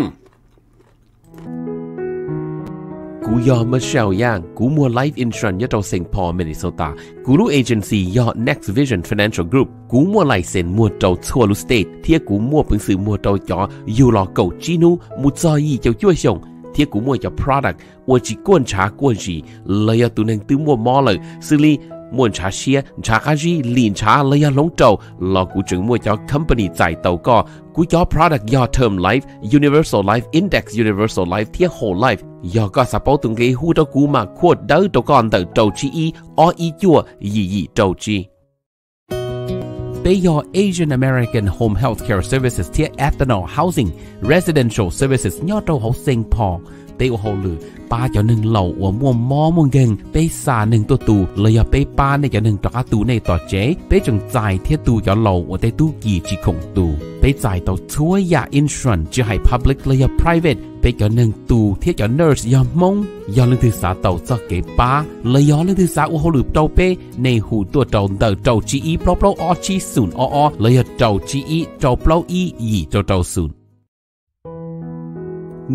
S1: cú Michelle Yang cú mua life insurance cho St. Paul Minnesota cú lu agency yo Next Vision Financial Group cú mua lại sen mua trâu thua lu state thiệt cú mua phương sự mua trâu cho dù lò cầu chinu mu cho cho chua xong thiệt cú mua cho product ua chỉ quan trả quan gì lời tu nên tư mua mò lời xử muốn trả xe trả cái gì liên trả lấy long trâu lo cú trưởng mua cho company giải tàu co cú cho product do term life universal life index universal life thiết whole life do có support từng cái hu cho cú mà quote đỡ cho con tờ trâu chi y o y chua gì gì trâu chi bây giờ Asian American Home Healthcare Services thiết ethanol housing residential services nhỏ trâu học sinh Paul ตีหัวลือป้าเจ้าหนึ่งเหล่าอวมวมมอมงเงงเปสาหนึ่งตัวตูเลยอาไปป้าในเจ้าหนึ่งตอกตูในต่อเจ๊เปจงใจเทียตูเจ้าเหล่าอวเตตูกี่จีคงตูเปใจต่อช่วยยาอินชวนจะให้พับลิกเลยอ private เปเจ้าหนึ่งตูเทียเจ้าเนิร์สยอมมงยอมลืมสาเต่าจกเกป้าเลยยอมลืมสาอวหลือเต่าเปในหูตัวเต่าเดาเต่าจีอีเปล่าเปล่าอชีศูนย์อออเลยเต่าจีอีเต่าเปล่าอียีเต่าเต่าศูน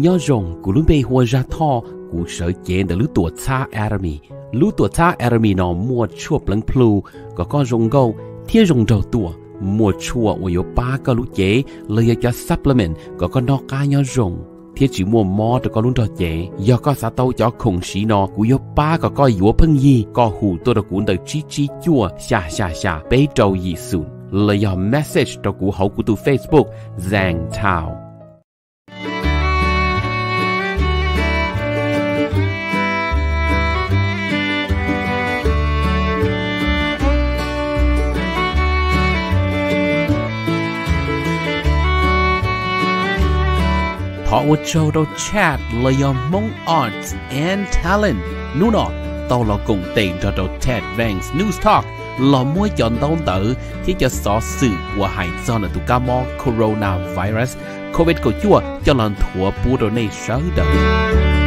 S1: nhớ rồng của lúc bay hoa ra thọ của sở chế đã lúc tuổi xa Arami lúc tuổi xa Arami nó mua chuột plăng plu có con rồng gâu thiên rồng đầu tuổi mua chuột của yếu ba cái lúc chế lấy cho supplement có con nó cá nhớ rồng thiết chỉ mua mò được có luôn trò chế do có xã tâu cho khủng sĩ nó của yếu ba có coi yếu phân gì có hủ tôi được cuốn đời chi chi chua xà xà xà bấy trâu gì sụn lấy do message cho cụ hậu của tu Facebook zhang tao Thọ wo châu đâu chat là yo mong arts and talent. Nu nọ, tao là cùng tiền cho đầu Ted Vance News Talk là mối chọn tao tự thì cho xó sự của hải do là tụ ca mò coronavirus. Covid của chua cho lần thua bù đồ này sớ đời.